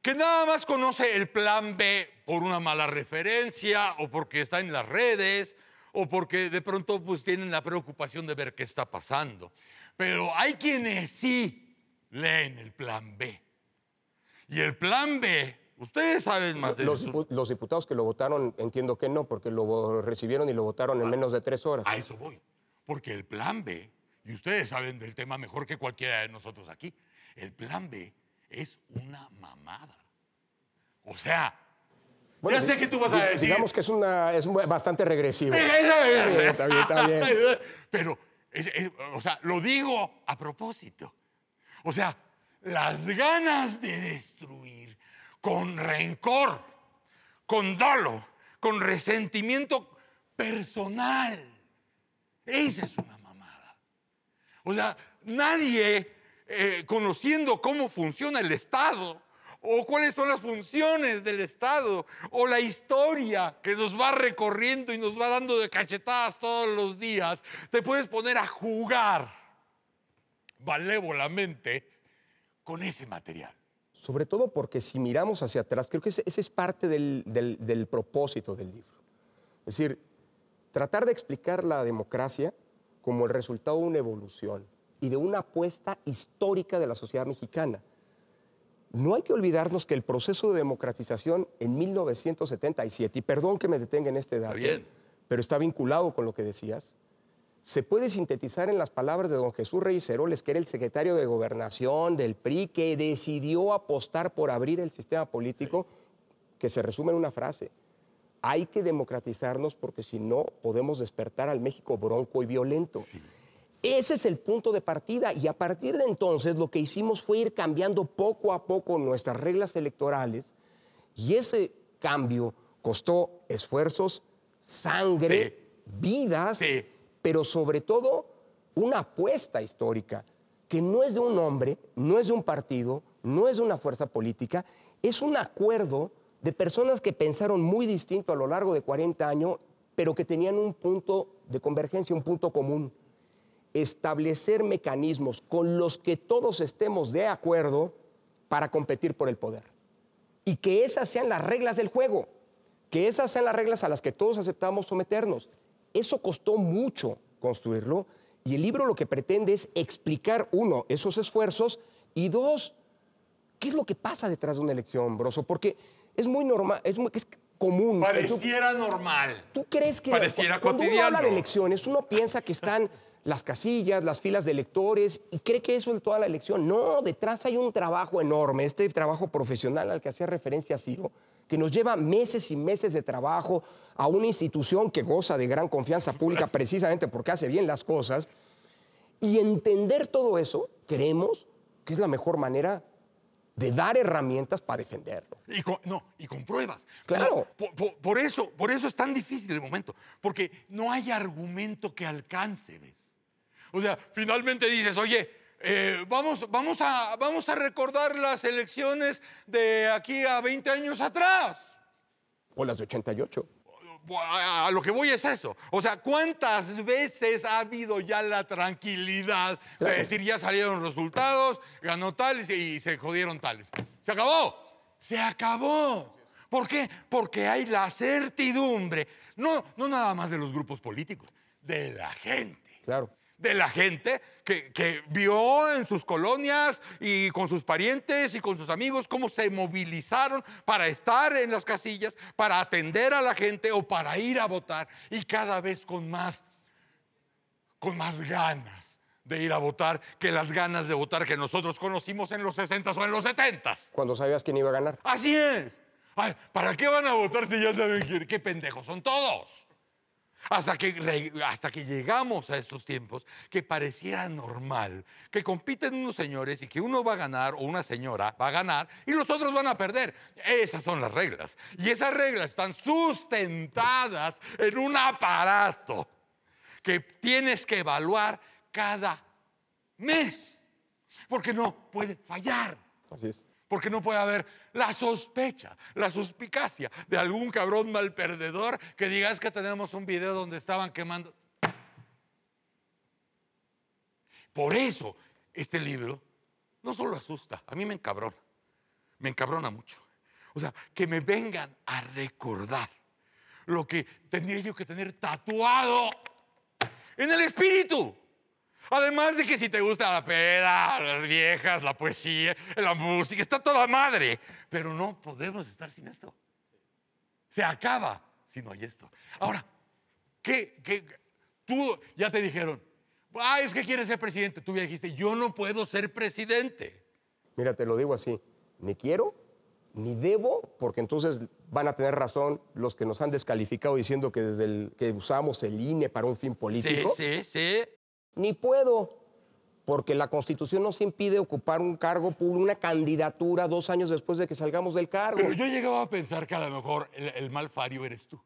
que nada más conoce el plan B por una mala referencia o porque está en las redes o porque de pronto pues tienen la preocupación de ver qué está pasando. Pero hay quienes sí leen el plan B. Y el plan B, ustedes saben más de los, Los diputados que lo votaron, entiendo que no, porque lo recibieron y lo votaron en ah, menos de tres horas. A eso voy. Porque el plan B, y ustedes saben del tema mejor que cualquiera de nosotros aquí, el plan B es una mamada. O sea, ya sé que tú vas a decir. Digamos que es, una, es bastante regresivo. está bien, está bien. Pero o sea, lo digo a propósito. O sea, las ganas de destruir con rencor, con dolo, con resentimiento personal. Esa es una mamada. O sea, nadie eh, conociendo cómo funciona el Estado o cuáles son las funciones del Estado, o la historia que nos va recorriendo y nos va dando de cachetadas todos los días, te puedes poner a jugar valévolamente con ese material. Sobre todo porque si miramos hacia atrás, creo que ese, es parte del, del propósito del libro. Es decir, tratar de explicar la democracia como el resultado de una evolución y de una apuesta histórica de la sociedad mexicana. No hay que olvidarnos que el proceso de democratización en 1977, y perdón que me detenga en este dato, pero está vinculado con lo que decías, se puede sintetizar en las palabras de don Jesús Reyes Heroles, que era el secretario de Gobernación del PRI, que decidió apostar por abrir el sistema político, que se resume en una frase. Hay que democratizarnos porque si no podemos despertar al México bronco y violento. Ese es el punto de partida y a partir de entonces lo que hicimos fue ir cambiando poco a poco nuestras reglas electorales y ese cambio costó esfuerzos, sangre, vidas, pero sobre todo una apuesta histórica que no es de un hombre, no es de un partido, no es de una fuerza política, es un acuerdo de personas que pensaron muy distinto a lo largo de 40 años, pero que tenían un punto de convergencia, un punto común establecer mecanismos con los que todos estemos de acuerdo para competir por el poder. Y que esas sean las reglas del juego, que esas sean las reglas a las que todos aceptamos someternos. Eso costó mucho construirlo y el libro lo que pretende es explicar, uno, esos esfuerzos y dos, qué es lo que pasa detrás de una elección, Broso, porque es muy normal, es, es común. Pareciera normal. ¿Tú crees que Pareciera cuando uno habla de elecciones, uno piensa que están las casillas, las filas de electores y cree que eso es toda la elección. No, detrás hay un trabajo enorme, este trabajo profesional al que hacía referencia Ciro, que nos lleva meses y meses de trabajo a una institución que goza de gran confianza pública precisamente porque hace bien las cosas. Y entender todo eso, creemos que es la mejor manera de dar herramientas para defenderlo. Y con, no, y con pruebas. Claro. Por, eso, por eso es tan difícil el momento, porque no hay argumento que alcance, ¿ves? O sea, finalmente dices, oye, eh, vamos, vamos, a, vamos a recordar las elecciones de aquí a 20 años atrás. O las de 88. A, lo que voy es eso. O sea, ¿cuántas veces ha habido ya la tranquilidad de decir ya salieron resultados, ganó tales y se jodieron tales? Se acabó. Se acabó. ¿Por qué? Porque hay la certidumbre, no, no nada más de los grupos políticos, de la gente. Claro de la gente que, vio en sus colonias y con sus parientes y con sus amigos cómo se movilizaron para estar en las casillas, para atender a la gente o para ir a votar y cada vez con más, con más ganas de ir a votar que las ganas de votar que nosotros conocimos en los 60 o en los 70 Cuando sabías quién iba a ganar. Así es. ¿Para qué van a votar si ya saben quién? ¡Qué pendejos son todos! Hasta que, hasta que llegamos a estos tiempos que pareciera normal que compiten unos señores y que uno va a ganar o una señora va a ganar y los otros van a perder. Esas son las reglas. Y esas reglas están sustentadas en un aparato que tienes que evaluar cada mes. Porque no puede fallar. Así es. Porque no puede haber la sospecha, la suspicacia de algún cabrón mal perdedor que diga que tenemos un video donde estaban quemando. Por eso este libro no solo asusta, a mí me encabrona, me encabrona mucho. O sea, que me vengan a recordar lo que tendría yo que tener tatuado en el espíritu. Además de que si te gusta la peda, las viejas, la poesía, la música, está toda madre. Pero no podemos estar sin esto. Se acaba si no hay esto. Ahora, ¿qué, qué tú ya te dijeron, ah, es que quieres ser presidente. Tú ya dijiste, yo no puedo ser presidente. Mira, te lo digo así, ni quiero ni debo, porque entonces van a tener razón los que nos han descalificado diciendo que desde el, que usamos el INE para un fin político. Sí, sí, sí ni puedo, porque la Constitución nos impide ocupar un cargo por una candidatura dos años después de que salgamos del cargo. Pero yo llegaba a pensar que a lo mejor el, mal fario eres tú.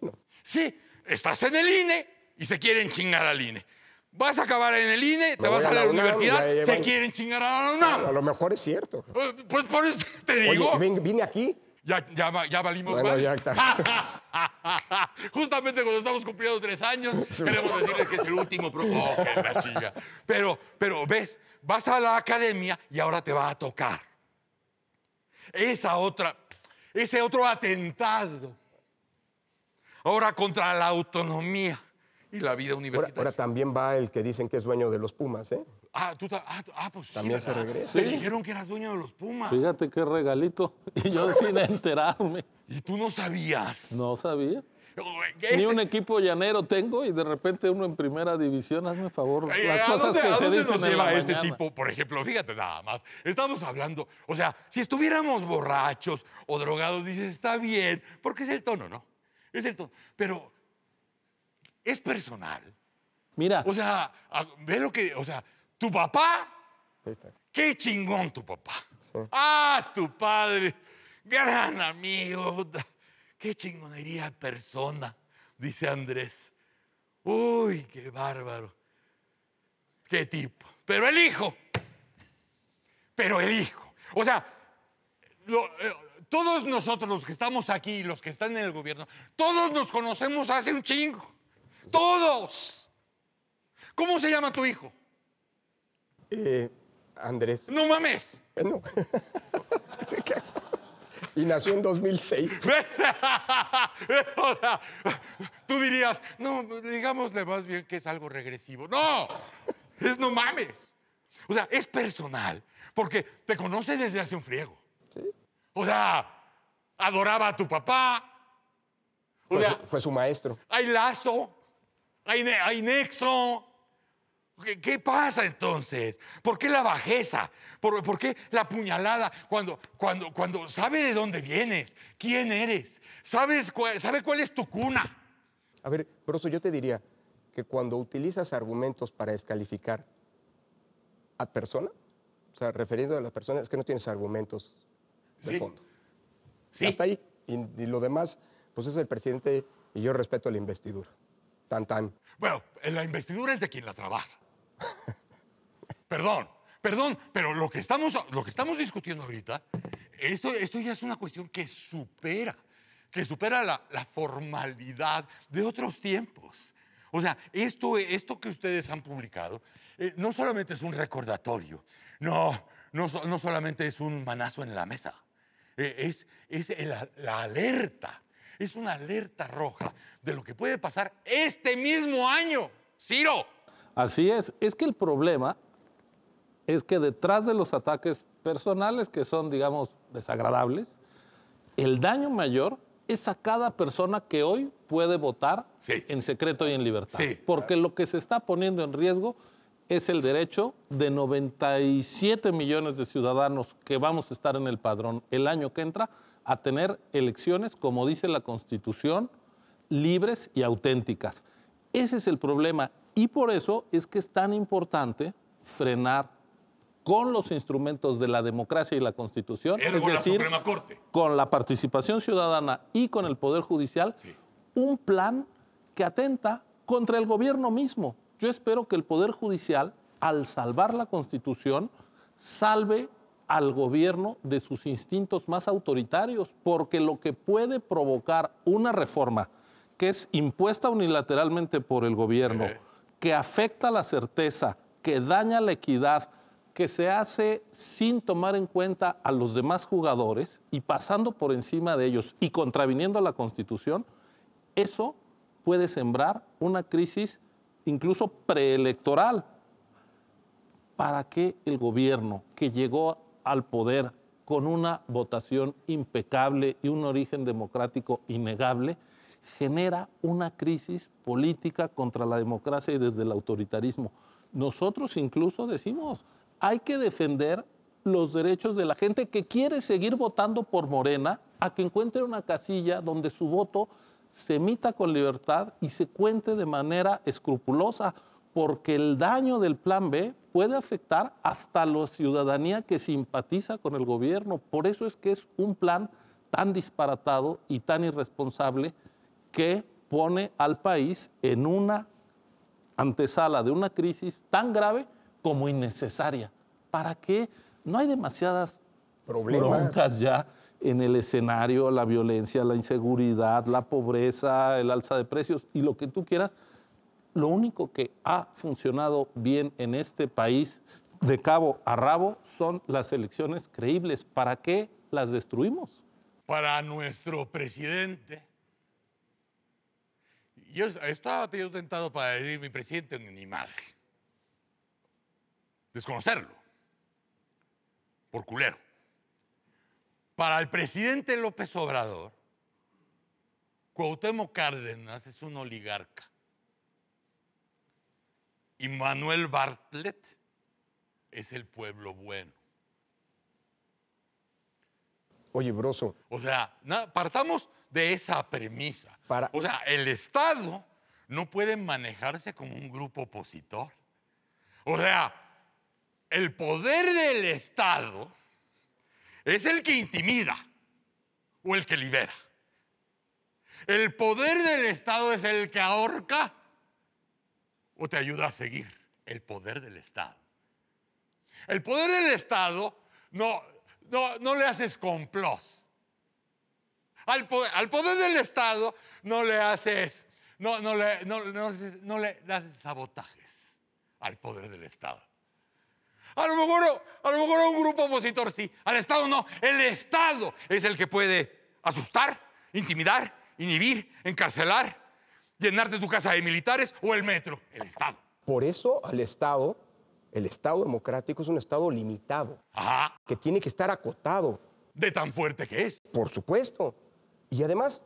Bueno. Sí, estás en el INE y se quieren chingar al INE. Vas a acabar en el INE, te vas a la, universidad, se quieren chingar a la UNAM. A lo mejor es cierto. Pues, pues por eso te digo. vine aquí ya, ya, valimos bueno, Justamente cuando estamos cumpliendo tres años, queremos decirles que es el último. Pro... Oh, pero, pero, ¿ves? Vas a la academia y ahora te va a tocar. Esa otra, ese otro atentado. Ahora contra la autonomía y la vida universitaria. Ahora, ahora también va el que dicen que es dueño de los Pumas, ¿eh? Ah, tú ah, ah, pues También se regresa. Te dijeron que eras dueño de los Pumas. Fíjate qué regalito. Y yo sin enterarme. ¿Y tú no sabías? No sabía. Ni un equipo llanero tengo y de repente uno en primera división, hazme favor. las cosas que se dicen nos lleva este tipo? Por ejemplo, fíjate nada más. Estamos hablando, o sea, si estuviéramos borrachos o drogados, dices, está bien, porque es el tono, ¿no? Es el tono. Pero es personal. Mira. O sea, ah, ve lo que. O sea, tu papá. Qué chingón tu papá. Ah, tu padre. Gran amigo. Qué chingonería persona, dice Andrés. Uy, qué bárbaro. Qué tipo. Pero el hijo. Pero el hijo. O sea, eh, todos nosotros los que estamos aquí, los que están en el gobierno, todos nos conocemos hace un chingo. Todos. ¿Cómo se llama tu hijo? Eh, Andrés. ¡No mames! Eh, no. y nació en 2006. Tú dirías, no, digámosle más bien que es algo regresivo. ¡No! Es no mames. O sea, es personal, porque te conoce desde hace un friego. Sí. O sea, adoraba a tu papá. O fue, sea, su, fue su maestro. Hay lazo, hay, hay nexo. ¿Qué, pasa entonces? ¿Por qué la bajeza? ¿Por, qué la puñalada? Cuando, cuando, cuando sabe de dónde vienes, quién eres, sabes sabe cuál es tu cuna. A ver, Broso, yo te diría que cuando utilizas argumentos para descalificar a persona, o sea, refiriendo a las personas, es que no tienes argumentos de fondo. Sí. Hasta ahí. Y, y, lo demás, pues es el presidente y yo respeto la investidura. Tan, tan. Bueno, la investidura es de quien la trabaja. Perdón, perdón, pero lo que estamos, lo que estamos discutiendo ahorita, esto, esto ya es una cuestión que supera, que supera la, formalidad de otros tiempos. O sea, esto, esto que ustedes han publicado eh, no solamente es un recordatorio, no, no, solamente es un manazo en la mesa, eh, es, es la alerta, es una alerta roja de lo que puede pasar este mismo año, Ciro. Así es, es que el problema es que detrás de los ataques personales, que son, digamos, desagradables, el daño mayor es a cada persona que hoy puede votar en secreto y en libertad. Porque lo que se está poniendo en riesgo es el derecho de 97 millones de ciudadanos que vamos a estar en el padrón el año que entra a tener elecciones, como dice la Constitución, libres y auténticas. Ese es el problema y por eso es que es tan importante frenar con los instrumentos de la democracia y la Constitución, es decir, Corte. con la participación ciudadana y con el Poder Judicial, un plan que atenta contra el gobierno mismo. Yo espero que el Poder Judicial, al salvar la Constitución, salve al gobierno de sus instintos más autoritarios, porque lo que puede provocar una reforma que es impuesta unilateralmente por el gobierno, eh. que afecta la certeza, que daña la equidad, que se hace sin tomar en cuenta a los demás jugadores y pasando por encima de ellos y contraviniendo a la Constitución, eso puede sembrar una crisis incluso preelectoral. ¿Para qué el gobierno que llegó al poder con una votación impecable y un origen democrático innegable genera una crisis política contra la democracia y desde el autoritarismo? Nosotros incluso decimos, hay que defender los derechos de la gente que quiere seguir votando por Morena a que encuentre una casilla donde su voto se emita con libertad y se cuente de manera escrupulosa, porque el daño del plan B puede afectar hasta la ciudadanía que simpatiza con el gobierno. Por eso es que es un plan tan disparatado y tan irresponsable que pone al país en una antesala de una crisis tan grave como innecesaria. ¿Para qué? No hay demasiadas Problemas. broncas ya en el escenario, la violencia, la inseguridad, la pobreza, el alza de precios y lo que tú quieras. Lo único que ha funcionado bien en este país de cabo a rabo son las elecciones creíbles. ¿Para qué las destruimos? Para nuestro presidente. Yo estaba tentado para decir mi presidente en imagen desconocerlo, por culero. Para el presidente López Obrador, Cuauhtémoc Cárdenas es un oligarca. Y Manuel Bartlett es el pueblo bueno. Oye, Broso. O sea, partamos de esa premisa. O sea, el Estado no puede manejarse como un grupo opositor. O sea, el poder del Estado es el que intimida o el que libera. El poder del Estado es el que ahorca o te ayuda a seguir. El poder del Estado. El poder del Estado no, no, le haces complos. Al, poder, al poder del Estado no le haces, no, no, le, no, le haces sabotajes al poder del Estado. A lo mejor, a un grupo opositor sí, al Estado no. El Estado es el que puede asustar, intimidar, inhibir, encarcelar, llenarte tu casa de militares o el metro, el Estado. Por eso al Estado, el Estado democrático es un Estado limitado, Ajá. que tiene que estar acotado. De tan fuerte que es. Por supuesto. Y además,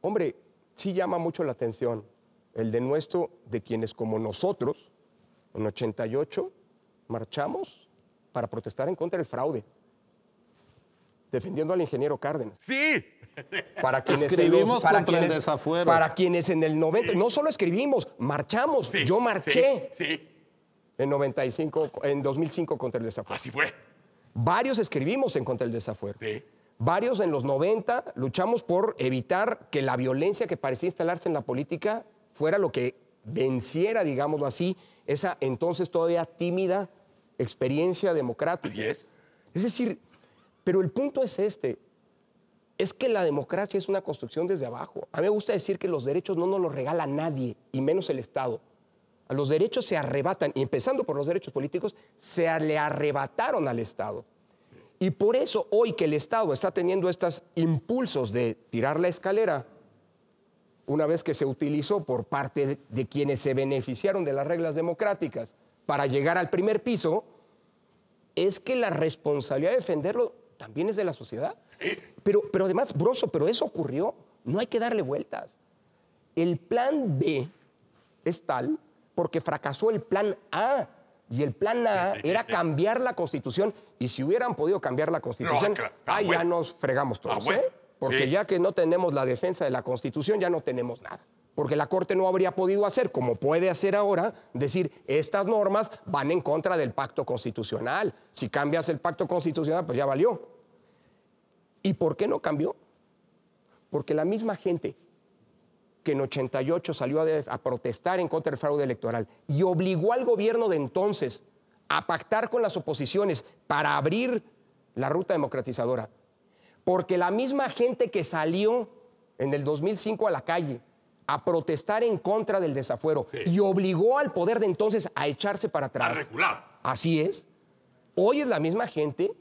hombre, sí llama mucho la atención el de nuestro, de quienes como nosotros, en 88, marchamos para protestar en contra del fraude, defendiendo al ingeniero Cárdenas. Sí. Para quienes escribimos contra el Para quienes en el 90, no solo escribimos, marchamos. Yo marché. Sí, En 95, en 2005 contra el desafuero. Así fue. Varios escribimos en contra del desafuero. Varios en los 90 luchamos por evitar que la violencia que parecía instalarse en la política fuera lo que venciera, digámoslo así, esa entonces todavía tímida experiencia democrática. Es decir, pero el punto es este, es que la democracia es una construcción desde abajo. A mí me gusta decir que los derechos no nos los regala nadie, y menos el Estado. los derechos se arrebatan, y empezando por los derechos políticos, se le arrebataron al Estado. Y por eso hoy que el Estado está teniendo estos impulsos de tirar la escalera una vez que se utilizó por parte de, quienes se beneficiaron de las reglas democráticas para llegar al primer piso, es que la responsabilidad de defenderlo también es de la sociedad. Pero, pero además, Broso, pero eso ocurrió, no hay que darle vueltas. El plan B es tal porque fracasó el plan A. Y el plan A era cambiar la constitución. Y si hubieran podido cambiar la constitución, ah, ya nos fregamos todos. Ah, ¿eh? Porque ya que no tenemos la defensa de la Constitución, ya no tenemos nada. Porque la Corte no habría podido hacer, como puede hacer ahora, decir, estas normas van en contra del pacto constitucional. Si cambias el pacto constitucional, pues ya valió. ¿Y por qué no cambió? Porque la misma gente que en 88 salió a, protestar en contra del fraude electoral y obligó al gobierno de entonces a pactar con las oposiciones para abrir la ruta democratizadora. Porque la misma gente que salió en el 2005 a la calle a protestar en contra del desafuero y obligó al poder de entonces a echarse para atrás. A regular. Así es. Hoy es la misma gente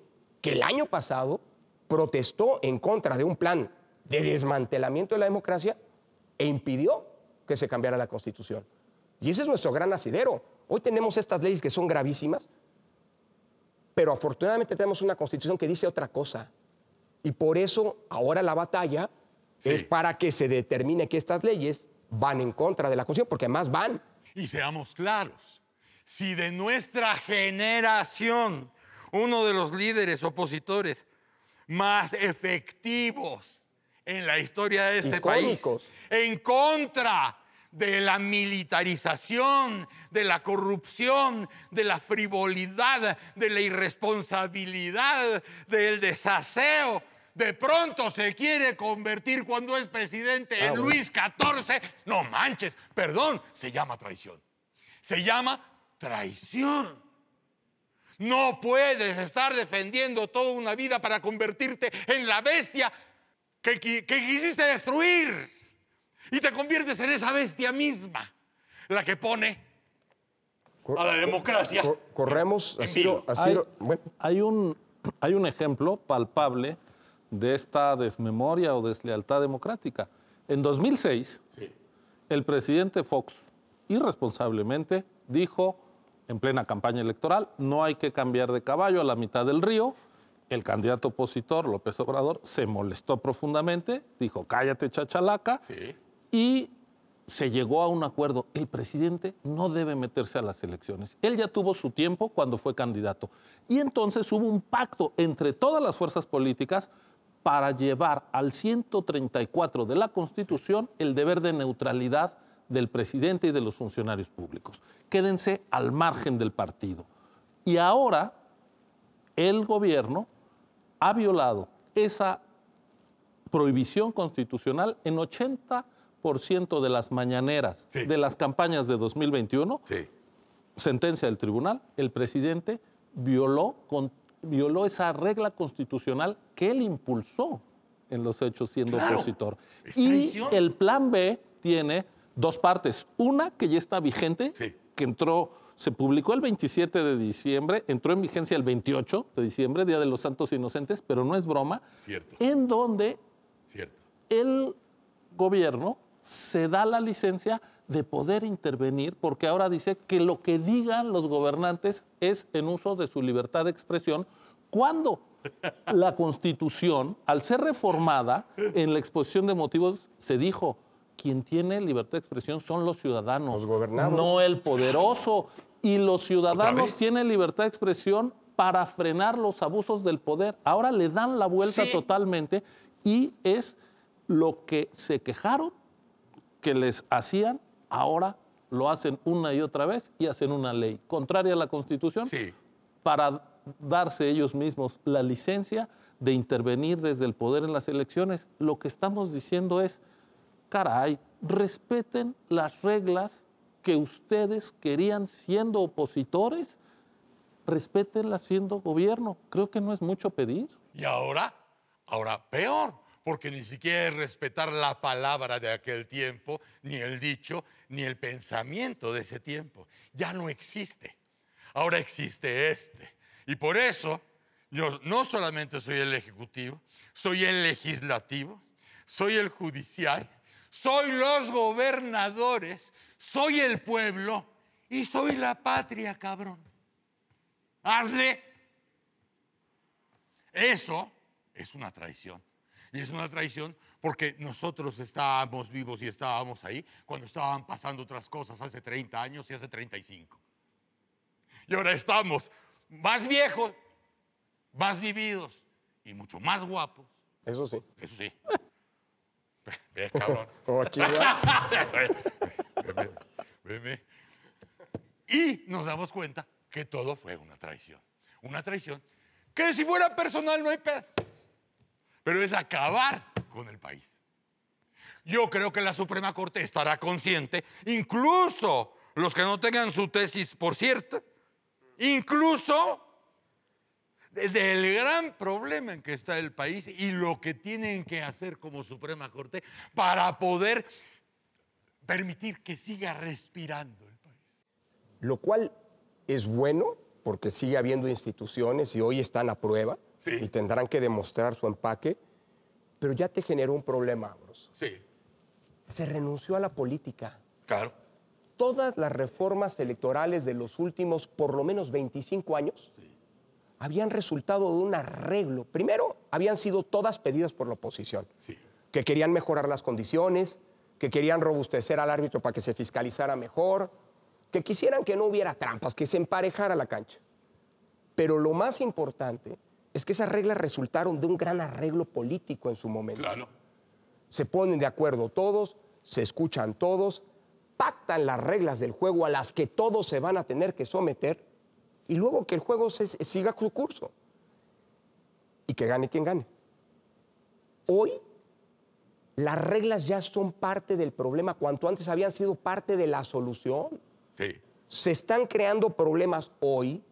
que el año pasado protestó en contra de un plan de desmantelamiento de la democracia e impidió que se cambiara la Constitución. Y ese es nuestro gran asidero. Hoy tenemos estas leyes que son gravísimas, pero afortunadamente tenemos una Constitución que dice otra cosa. Y por eso ahora la batalla es para que se determine que estas leyes van en contra de la Constitución, porque además van. Y seamos claros, si de nuestra generación uno de los líderes opositores más efectivos en la historia de este país, en contra de la militarización, de la corrupción, de la frivolidad, de la irresponsabilidad, del desaseo, de pronto se quiere convertir cuando es presidente ah, en Luis XIV, no manches, perdón, se llama traición. Se llama traición. No puedes estar defendiendo toda una vida para convertirte en la bestia que, quisiste destruir. Y te conviertes en esa bestia misma, la que pone a la democracia. corremos, así, hay un ejemplo palpable de esta desmemoria o deslealtad democrática. En 2006, el presidente Fox irresponsablemente dijo en plena campaña electoral, no hay que cambiar de caballo a la mitad del río. El candidato opositor, López Obrador, se molestó profundamente, dijo, cállate chachalaca, y se llegó a un acuerdo. El presidente no debe meterse a las elecciones. Él ya tuvo su tiempo cuando fue candidato. Y entonces hubo un pacto entre todas las fuerzas políticas para llevar al 134 de la Constitución el deber de neutralidad del presidente y de los funcionarios públicos. Quédense al margen del partido. Y ahora el gobierno ha violado esa prohibición constitucional en 80% de las mañaneras de las campañas de 2021. Sí. Sentencia del tribunal, el presidente violó con violó esa regla constitucional que él impulsó en los hechos siendo opositor. Y el plan B tiene dos partes. Una que ya está vigente, que entró, se publicó el 27 de diciembre, entró en vigencia el 28 de diciembre, Día de los Santos Inocentes, pero no es broma, en donde el gobierno se da la licencia de poder intervenir, porque ahora dice que lo que digan los gobernantes es en uso de su libertad de expresión, cuando la Constitución, al ser reformada, en la exposición de motivos se dijo, quien tiene libertad de expresión son los ciudadanos, no el poderoso. Y los ciudadanos tienen libertad de expresión para frenar los abusos del poder. Ahora le dan la vuelta totalmente y es lo que se quejaron que les hacían Ahora lo hacen una y otra vez y hacen una ley contraria a la Constitución para darse ellos mismos la licencia de intervenir desde el poder en las elecciones. Lo que estamos diciendo es, caray, respeten las reglas que ustedes querían siendo opositores, respetenlas siendo gobierno. Creo que no es mucho pedir. Y ahora, ahora peor, porque ni siquiera es respetar la palabra de aquel tiempo, ni el dicho, ni el pensamiento de ese tiempo. Ya no existe. Ahora existe este. Y por eso yo no solamente soy el ejecutivo, soy el legislativo, soy el judicial, soy los gobernadores, soy el pueblo y soy la patria, cabrón. Hazle. Eso es una traición. Y es una traición porque nosotros estábamos vivos y estábamos ahí cuando estaban pasando otras cosas hace 30 años y hace 35. Y ahora estamos más viejos, más vividos y mucho más guapos. Eso sí. Eso sí. Ve, cabrón. Y nos damos cuenta que todo fue una traición. Una traición que si fuera personal no hay pedo pero es acabar con el país. Yo creo que la Suprema Corte estará consciente, incluso los que no tengan su tesis por cierto, incluso del gran problema en que está el país y lo que tienen que hacer como Suprema Corte para poder permitir que siga respirando el país. Lo cual es bueno porque sigue habiendo instituciones y hoy están a prueba y tendrán que demostrar su empaque, pero ya te generó un problema, bros. Sí. Se renunció a la política. Claro. Todas las reformas electorales de los últimos por lo menos 25 años habían resultado de un arreglo. Primero, habían sido todas pedidas por la oposición, sí. que querían mejorar las condiciones, que querían robustecer al árbitro para que se fiscalizara mejor, que quisieran que no hubiera trampas, que se emparejara la cancha. Pero lo más importante es que esas reglas resultaron de un gran arreglo político en su momento. Claro. Se ponen de acuerdo todos, se escuchan todos, pactan las reglas del juego a las que todos se van a tener que someter y luego que el juego siga su curso y que gane quien gane. Hoy las reglas ya son parte del problema, cuanto antes habían sido parte de la solución. Se están creando problemas hoy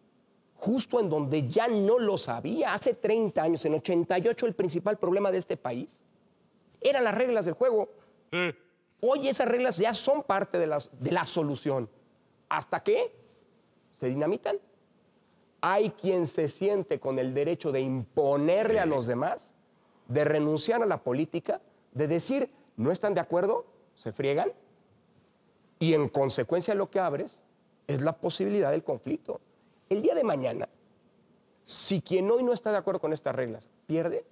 justo en donde ya no lo sabía. Hace 30 años, en 88, el principal problema de este país eran las reglas del juego. Eh. Hoy esas reglas ya son parte de, de la solución. ¿Hasta que Se dinamitan. Hay quien se siente con el derecho de imponerle a los demás, de renunciar a la política, de decir, no están de acuerdo, se friegan. Y en consecuencia lo que abres es la posibilidad del conflicto. El día de mañana, si quien hoy no está de acuerdo con estas reglas pierde,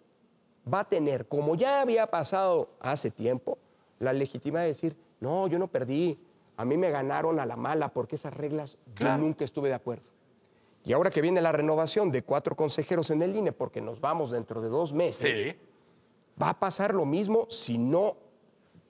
va a tener, como ya había pasado hace tiempo, la legitimidad de decir, no, yo no perdí, a mí me ganaron a la mala porque esas reglas yo nunca estuve de acuerdo. Y ahora que viene la renovación de cuatro consejeros en el INE, porque nos vamos dentro de dos meses, va a pasar lo mismo si no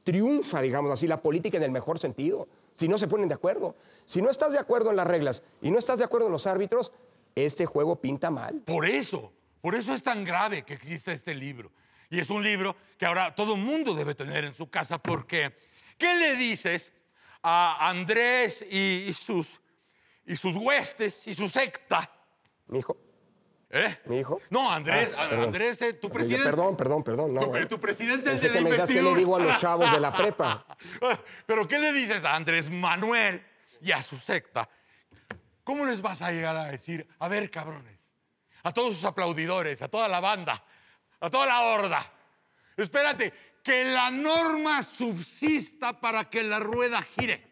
triunfa, digamos así, la política en el mejor sentido si no se ponen de acuerdo. Si no estás de acuerdo en las reglas y no estás de acuerdo en los árbitros, este juego pinta mal. Por eso, por eso es tan grave que exista este libro. Y es un libro que ahora todo mundo debe tener en su casa porque ¿qué le dices a Andrés y, sus, y sus huestes y su secta? Mijo ¿Eh? ¿Mi hijo? No, Andrés, ah, Andrés, este, tu eh, presidente. Perdón, perdón, perdón. No, tu, eh. tu presidente es qué le digo a los chavos de la prepa. Pero ¿qué le dices a Andrés Manuel y a su secta? ¿Cómo les vas a llegar a decir, a ver, cabrones, a todos sus aplaudidores, a toda la banda, a toda la horda? Espérate, que la norma subsista para que la rueda gire.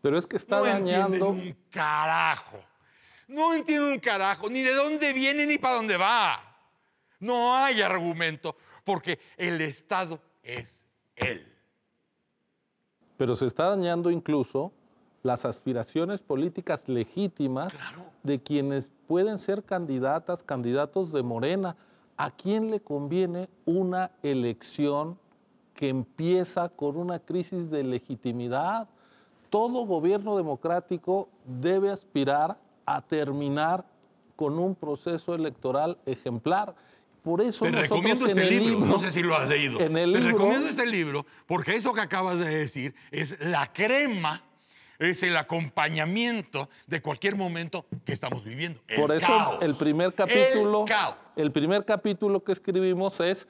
Pero es que está dañando. Un carajo no entiendo un carajo, ni de dónde viene ni para dónde va. No hay argumento, porque el Estado es él. Pero se está dañando incluso las aspiraciones políticas legítimas de quienes pueden ser candidatas, candidatos de Morena. ¿A quién le conviene una elección que empieza con una crisis de legitimidad? Todo gobierno democrático debe aspirar a terminar con un proceso electoral ejemplar. Por eso Te recomiendo este libro, no sé si lo has leído. Te recomiendo este libro porque eso que acabas de decir es la crema, es el acompañamiento de cualquier momento que estamos viviendo. por eso el primer capítulo, el primer capítulo que escribimos es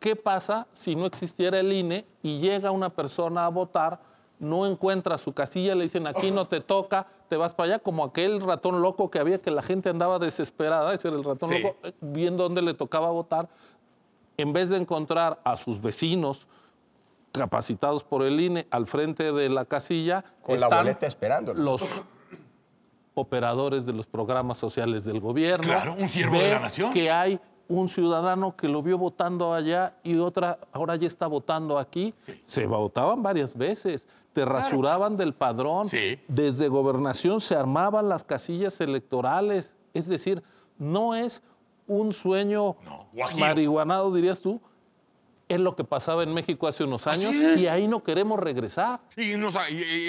¿qué pasa si no existiera el INE y llega una persona a votar, no encuentra su casilla, le dicen aquí no te toca, te vas para allá, como aquel ratón loco que había, que la gente andaba desesperada, ese era el ratón loco, eh, viendo dónde le tocaba votar, en vez de encontrar a sus vecinos capacitados por el INE al frente de la casilla, con la boleta esperándolo. Los operadores de los programas sociales del gobierno. Claro, un de la nación. Que hay un ciudadano que lo vio votando allá y otra ahora ya está votando aquí. Se votaban varias veces te rasuraban del padrón, desde gobernación se armaban las casillas electorales, es decir, no es un sueño marihuanado, dirías tú, es lo que pasaba en México hace unos años y ahí no queremos regresar. Y,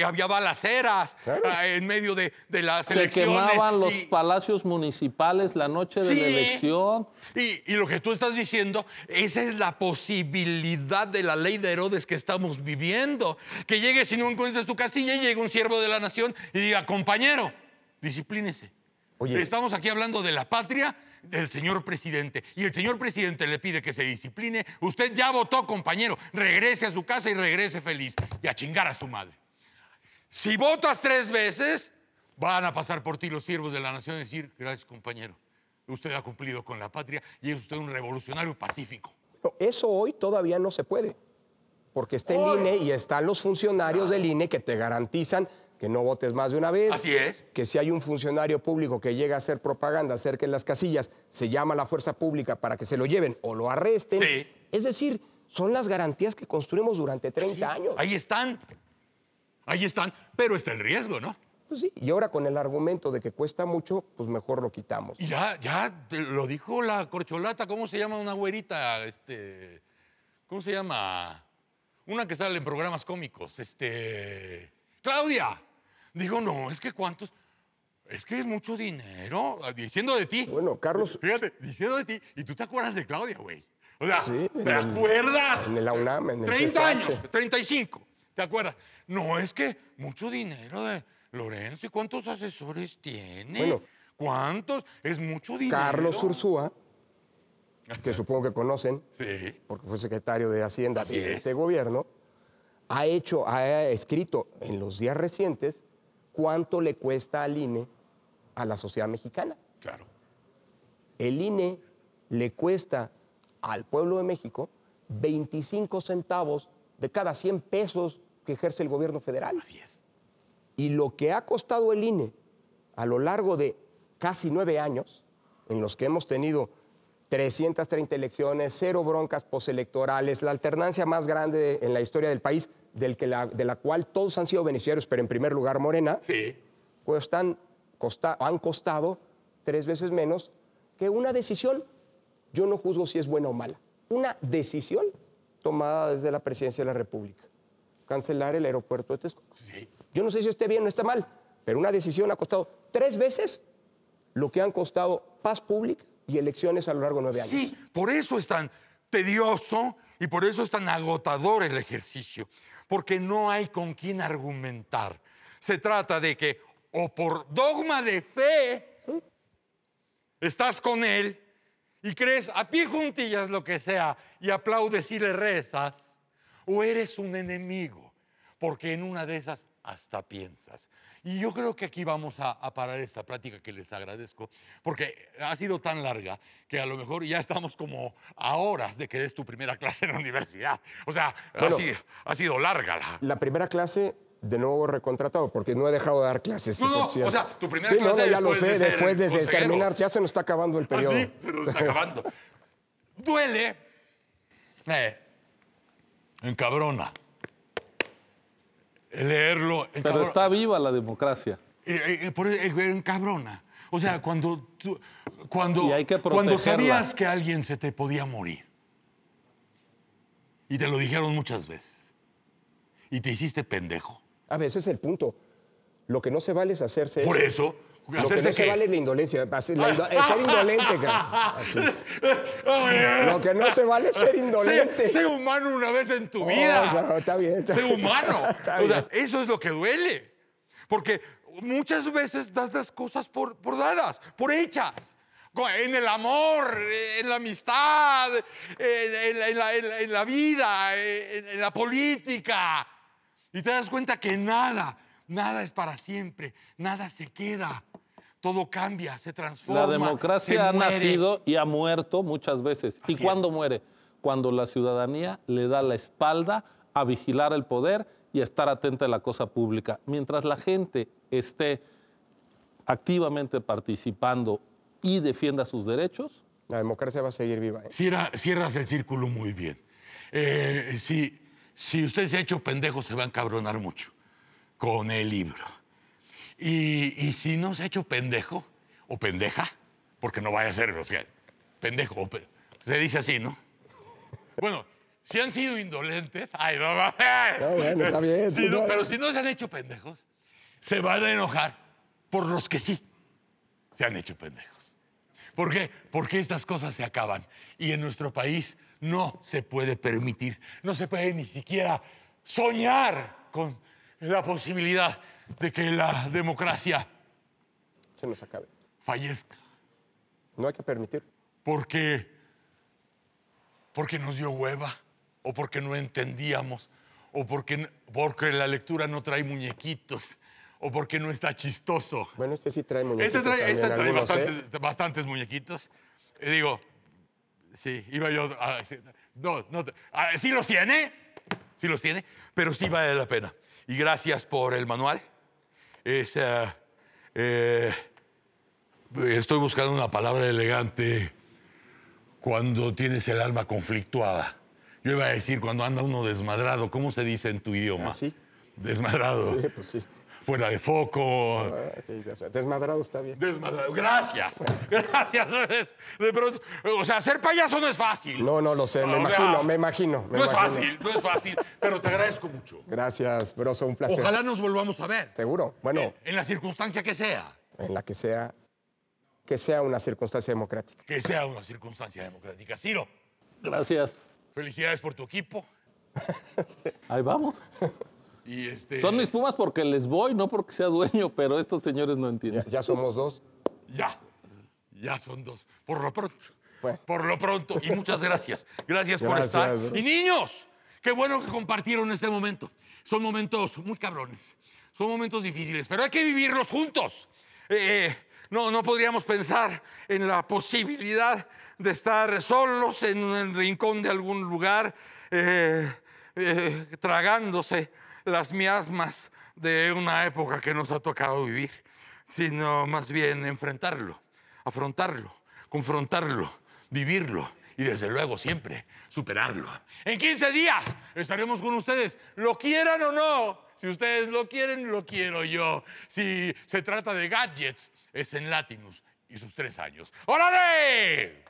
había balaceras ah, en medio de, las elecciones. Se quemaban los palacios municipales la noche de la elección. Y, lo que tú estás diciendo, esa es la posibilidad de la ley de Herodes que estamos viviendo. Que llegue si no encuentras tu casilla y llegue un siervo de la nación y diga, compañero, disciplínese. Estamos aquí hablando de la patria del señor presidente y el señor presidente le pide que se discipline, usted ya votó, compañero, regrese a su casa y regrese feliz y a chingar a su madre. Si votas tres veces, van a pasar por ti los siervos de la nación y decir, gracias, compañero, usted ha cumplido con la patria y es usted un revolucionario pacífico. eso hoy todavía no se puede, porque está en INE y están los funcionarios del INE que te garantizan no votes más de una vez. Así es. Que si hay un funcionario público que llega a hacer propaganda acerca de las casillas, se llama a la fuerza pública para que se lo lleven o lo arresten. Sí. Es decir, son las garantías que construimos durante 30 años. Ahí están. Ahí están, pero está el riesgo, ¿no? Pues sí, y ahora con el argumento de que cuesta mucho, pues mejor lo quitamos. Y ya, ya lo dijo la corcholata, ¿cómo se llama una güerita? Este, ¿Cómo se llama? Una que sale en programas cómicos, este... Claudia. Digo, no, es que cuántos. Es que es mucho dinero, ah, diciendo de ti. Bueno, Carlos. Fíjate, diciendo de ti. Y tú te acuerdas de Claudia, güey. O sea, sí, ¿te acuerdas? En el en el 30 años, 35. ¿Te acuerdas? No, es que mucho dinero de Lorenzo. ¿Y cuántos asesores tiene? Bueno, ¿Cuántos? Es mucho dinero. Carlos Ursúa, que supongo que conocen, sí. porque fue secretario de Hacienda de este gobierno, ha hecho, ha escrito en los días recientes cuánto le cuesta al INE a la sociedad mexicana. Claro. El INE le cuesta al pueblo de México 25 centavos de cada 100 pesos que ejerce el gobierno federal. Así es. Y lo que ha costado el INE a lo largo de casi nueve años, en los que hemos tenido 330 elecciones, cero broncas postelectorales, la alternancia más grande en la historia del país, que la, de la cual todos han sido beneficiarios, pero en primer lugar Morena, sí. Pues han costado tres veces menos que una decisión, yo no juzgo si es buena o mala, una decisión tomada desde la presidencia de la República, cancelar el aeropuerto de Texcoco. Yo no sé si esté bien o está mal, pero una decisión ha costado tres veces lo que han costado paz pública y elecciones a lo largo de nueve años. Sí, por eso es tan tedioso y por eso es tan agotador el ejercicio porque no hay con quién argumentar. Se trata de que o por dogma de fe estás con Él y crees a pie juntillas lo que sea y aplaudes y le rezas, o eres un enemigo, porque en una de esas hasta piensas, y yo creo que aquí vamos a, parar esta práctica, que les agradezco, porque ha sido tan larga que a lo mejor ya estamos como a horas de que des tu primera clase en la universidad. O sea, ha, sido, larga. La... la primera clase de nuevo recontratado, porque no he dejado de dar clases. No, o sea, tu primera clase no, ya lo sé, después de terminar, ya se nos está acabando el ah, periodo. se nos está acabando. Duele, eh, cabrona leerlo. Pero está viva la democracia. Y, cabrona. O sea, cuando cuando, cuando sabías que alguien se te podía morir. Y te lo dijeron muchas veces. Y te hiciste pendejo. A ver, ese es el punto. Lo que no se vale es hacerse. Por eso lo que no se vale la indolencia. es ser indolente, Lo que no se vale es ser indolente. Sé, humano una vez en tu oh, vida. está bien. sé humano. eso es lo que duele. Porque muchas veces das las cosas por, dadas, por hechas. En el amor, eh, en la amistad, en, la, en la, vida, eh, en la política. Y te das cuenta que nada, nada es para siempre, nada se queda todo cambia, se transforma. La democracia ha nacido y ha muerto muchas veces. ¿Y cuándo muere? Cuando la ciudadanía le da la espalda a vigilar el poder y a estar atenta a la cosa pública. Mientras la gente esté activamente participando y defienda sus derechos. La democracia va a seguir viva. ¿eh? cierras el círculo muy bien. Eh, si, si usted se ha hecho pendejo, se va a encabronar mucho con el libro. Y, si no se ha hecho pendejo o pendeja, porque no vaya a ser, o sea, pendejo, se dice así, ¿no? Bueno, si han sido indolentes, ay, no, eh. está bien. pero si no se han hecho pendejos, se van a enojar por los que sí se han hecho pendejos. ¿Por qué? Porque estas cosas se acaban y en nuestro país no se puede permitir, no se puede ni siquiera soñar con la posibilidad de que la democracia se nos acabe. Fallezca. No hay que permitir. Porque porque nos dio hueva o porque no entendíamos o porque porque la lectura no trae muñequitos o porque no está chistoso. Bueno, este sí trae muñequitos. Este trae, este trae ¿eh? bastantes, muñequitos. Y eh, digo, sí, iba yo a, ah, no, no, ah, sí los tiene, sí los tiene, pero sí vale la pena. Y gracias por el manual. Esa, eh, estoy buscando una palabra elegante cuando tienes el alma conflictuada. Yo iba a decir cuando anda uno desmadrado, ¿cómo se dice en tu idioma? Así. ¿Ah, desmadrado. Sí, pues sí fuera de foco. Ah, Desmadrado está bien. Desmadrado. Gracias. Gracias. o sea, ser payaso no es fácil. No, no lo sé. Me, imagino, me imagino, no es fácil, no es fácil. Pero te agradezco mucho. Gracias, broso. Un placer. Ojalá nos volvamos a ver. Seguro. Bueno. en, la circunstancia que sea. En la que sea. Que sea una circunstancia democrática. Que sea una circunstancia democrática. Ciro. Gracias. Felicidades por tu equipo. Ahí vamos. Este, son mis Pumas porque les voy, no porque sea dueño, pero estos señores no entienden. Ya, somos dos. Ya, ya son dos. Por lo pronto. Por lo pronto. Y muchas gracias. Gracias, por estar. Y niños, qué bueno que compartieron este momento. Son momentos muy cabrones. Son momentos difíciles, pero hay que vivirlos juntos. Eh, eh, no, no podríamos pensar en la posibilidad de estar solos en el rincón de algún lugar, eh, tragándose las miasmas de una época que nos ha tocado vivir, sino más bien enfrentarlo, afrontarlo, confrontarlo, vivirlo y desde luego siempre superarlo. En 15 días estaremos con ustedes, lo quieran o no. Si ustedes lo quieren, lo quiero yo. Si se trata de gadgets, es en Latinus y sus tres años. ¡Órale!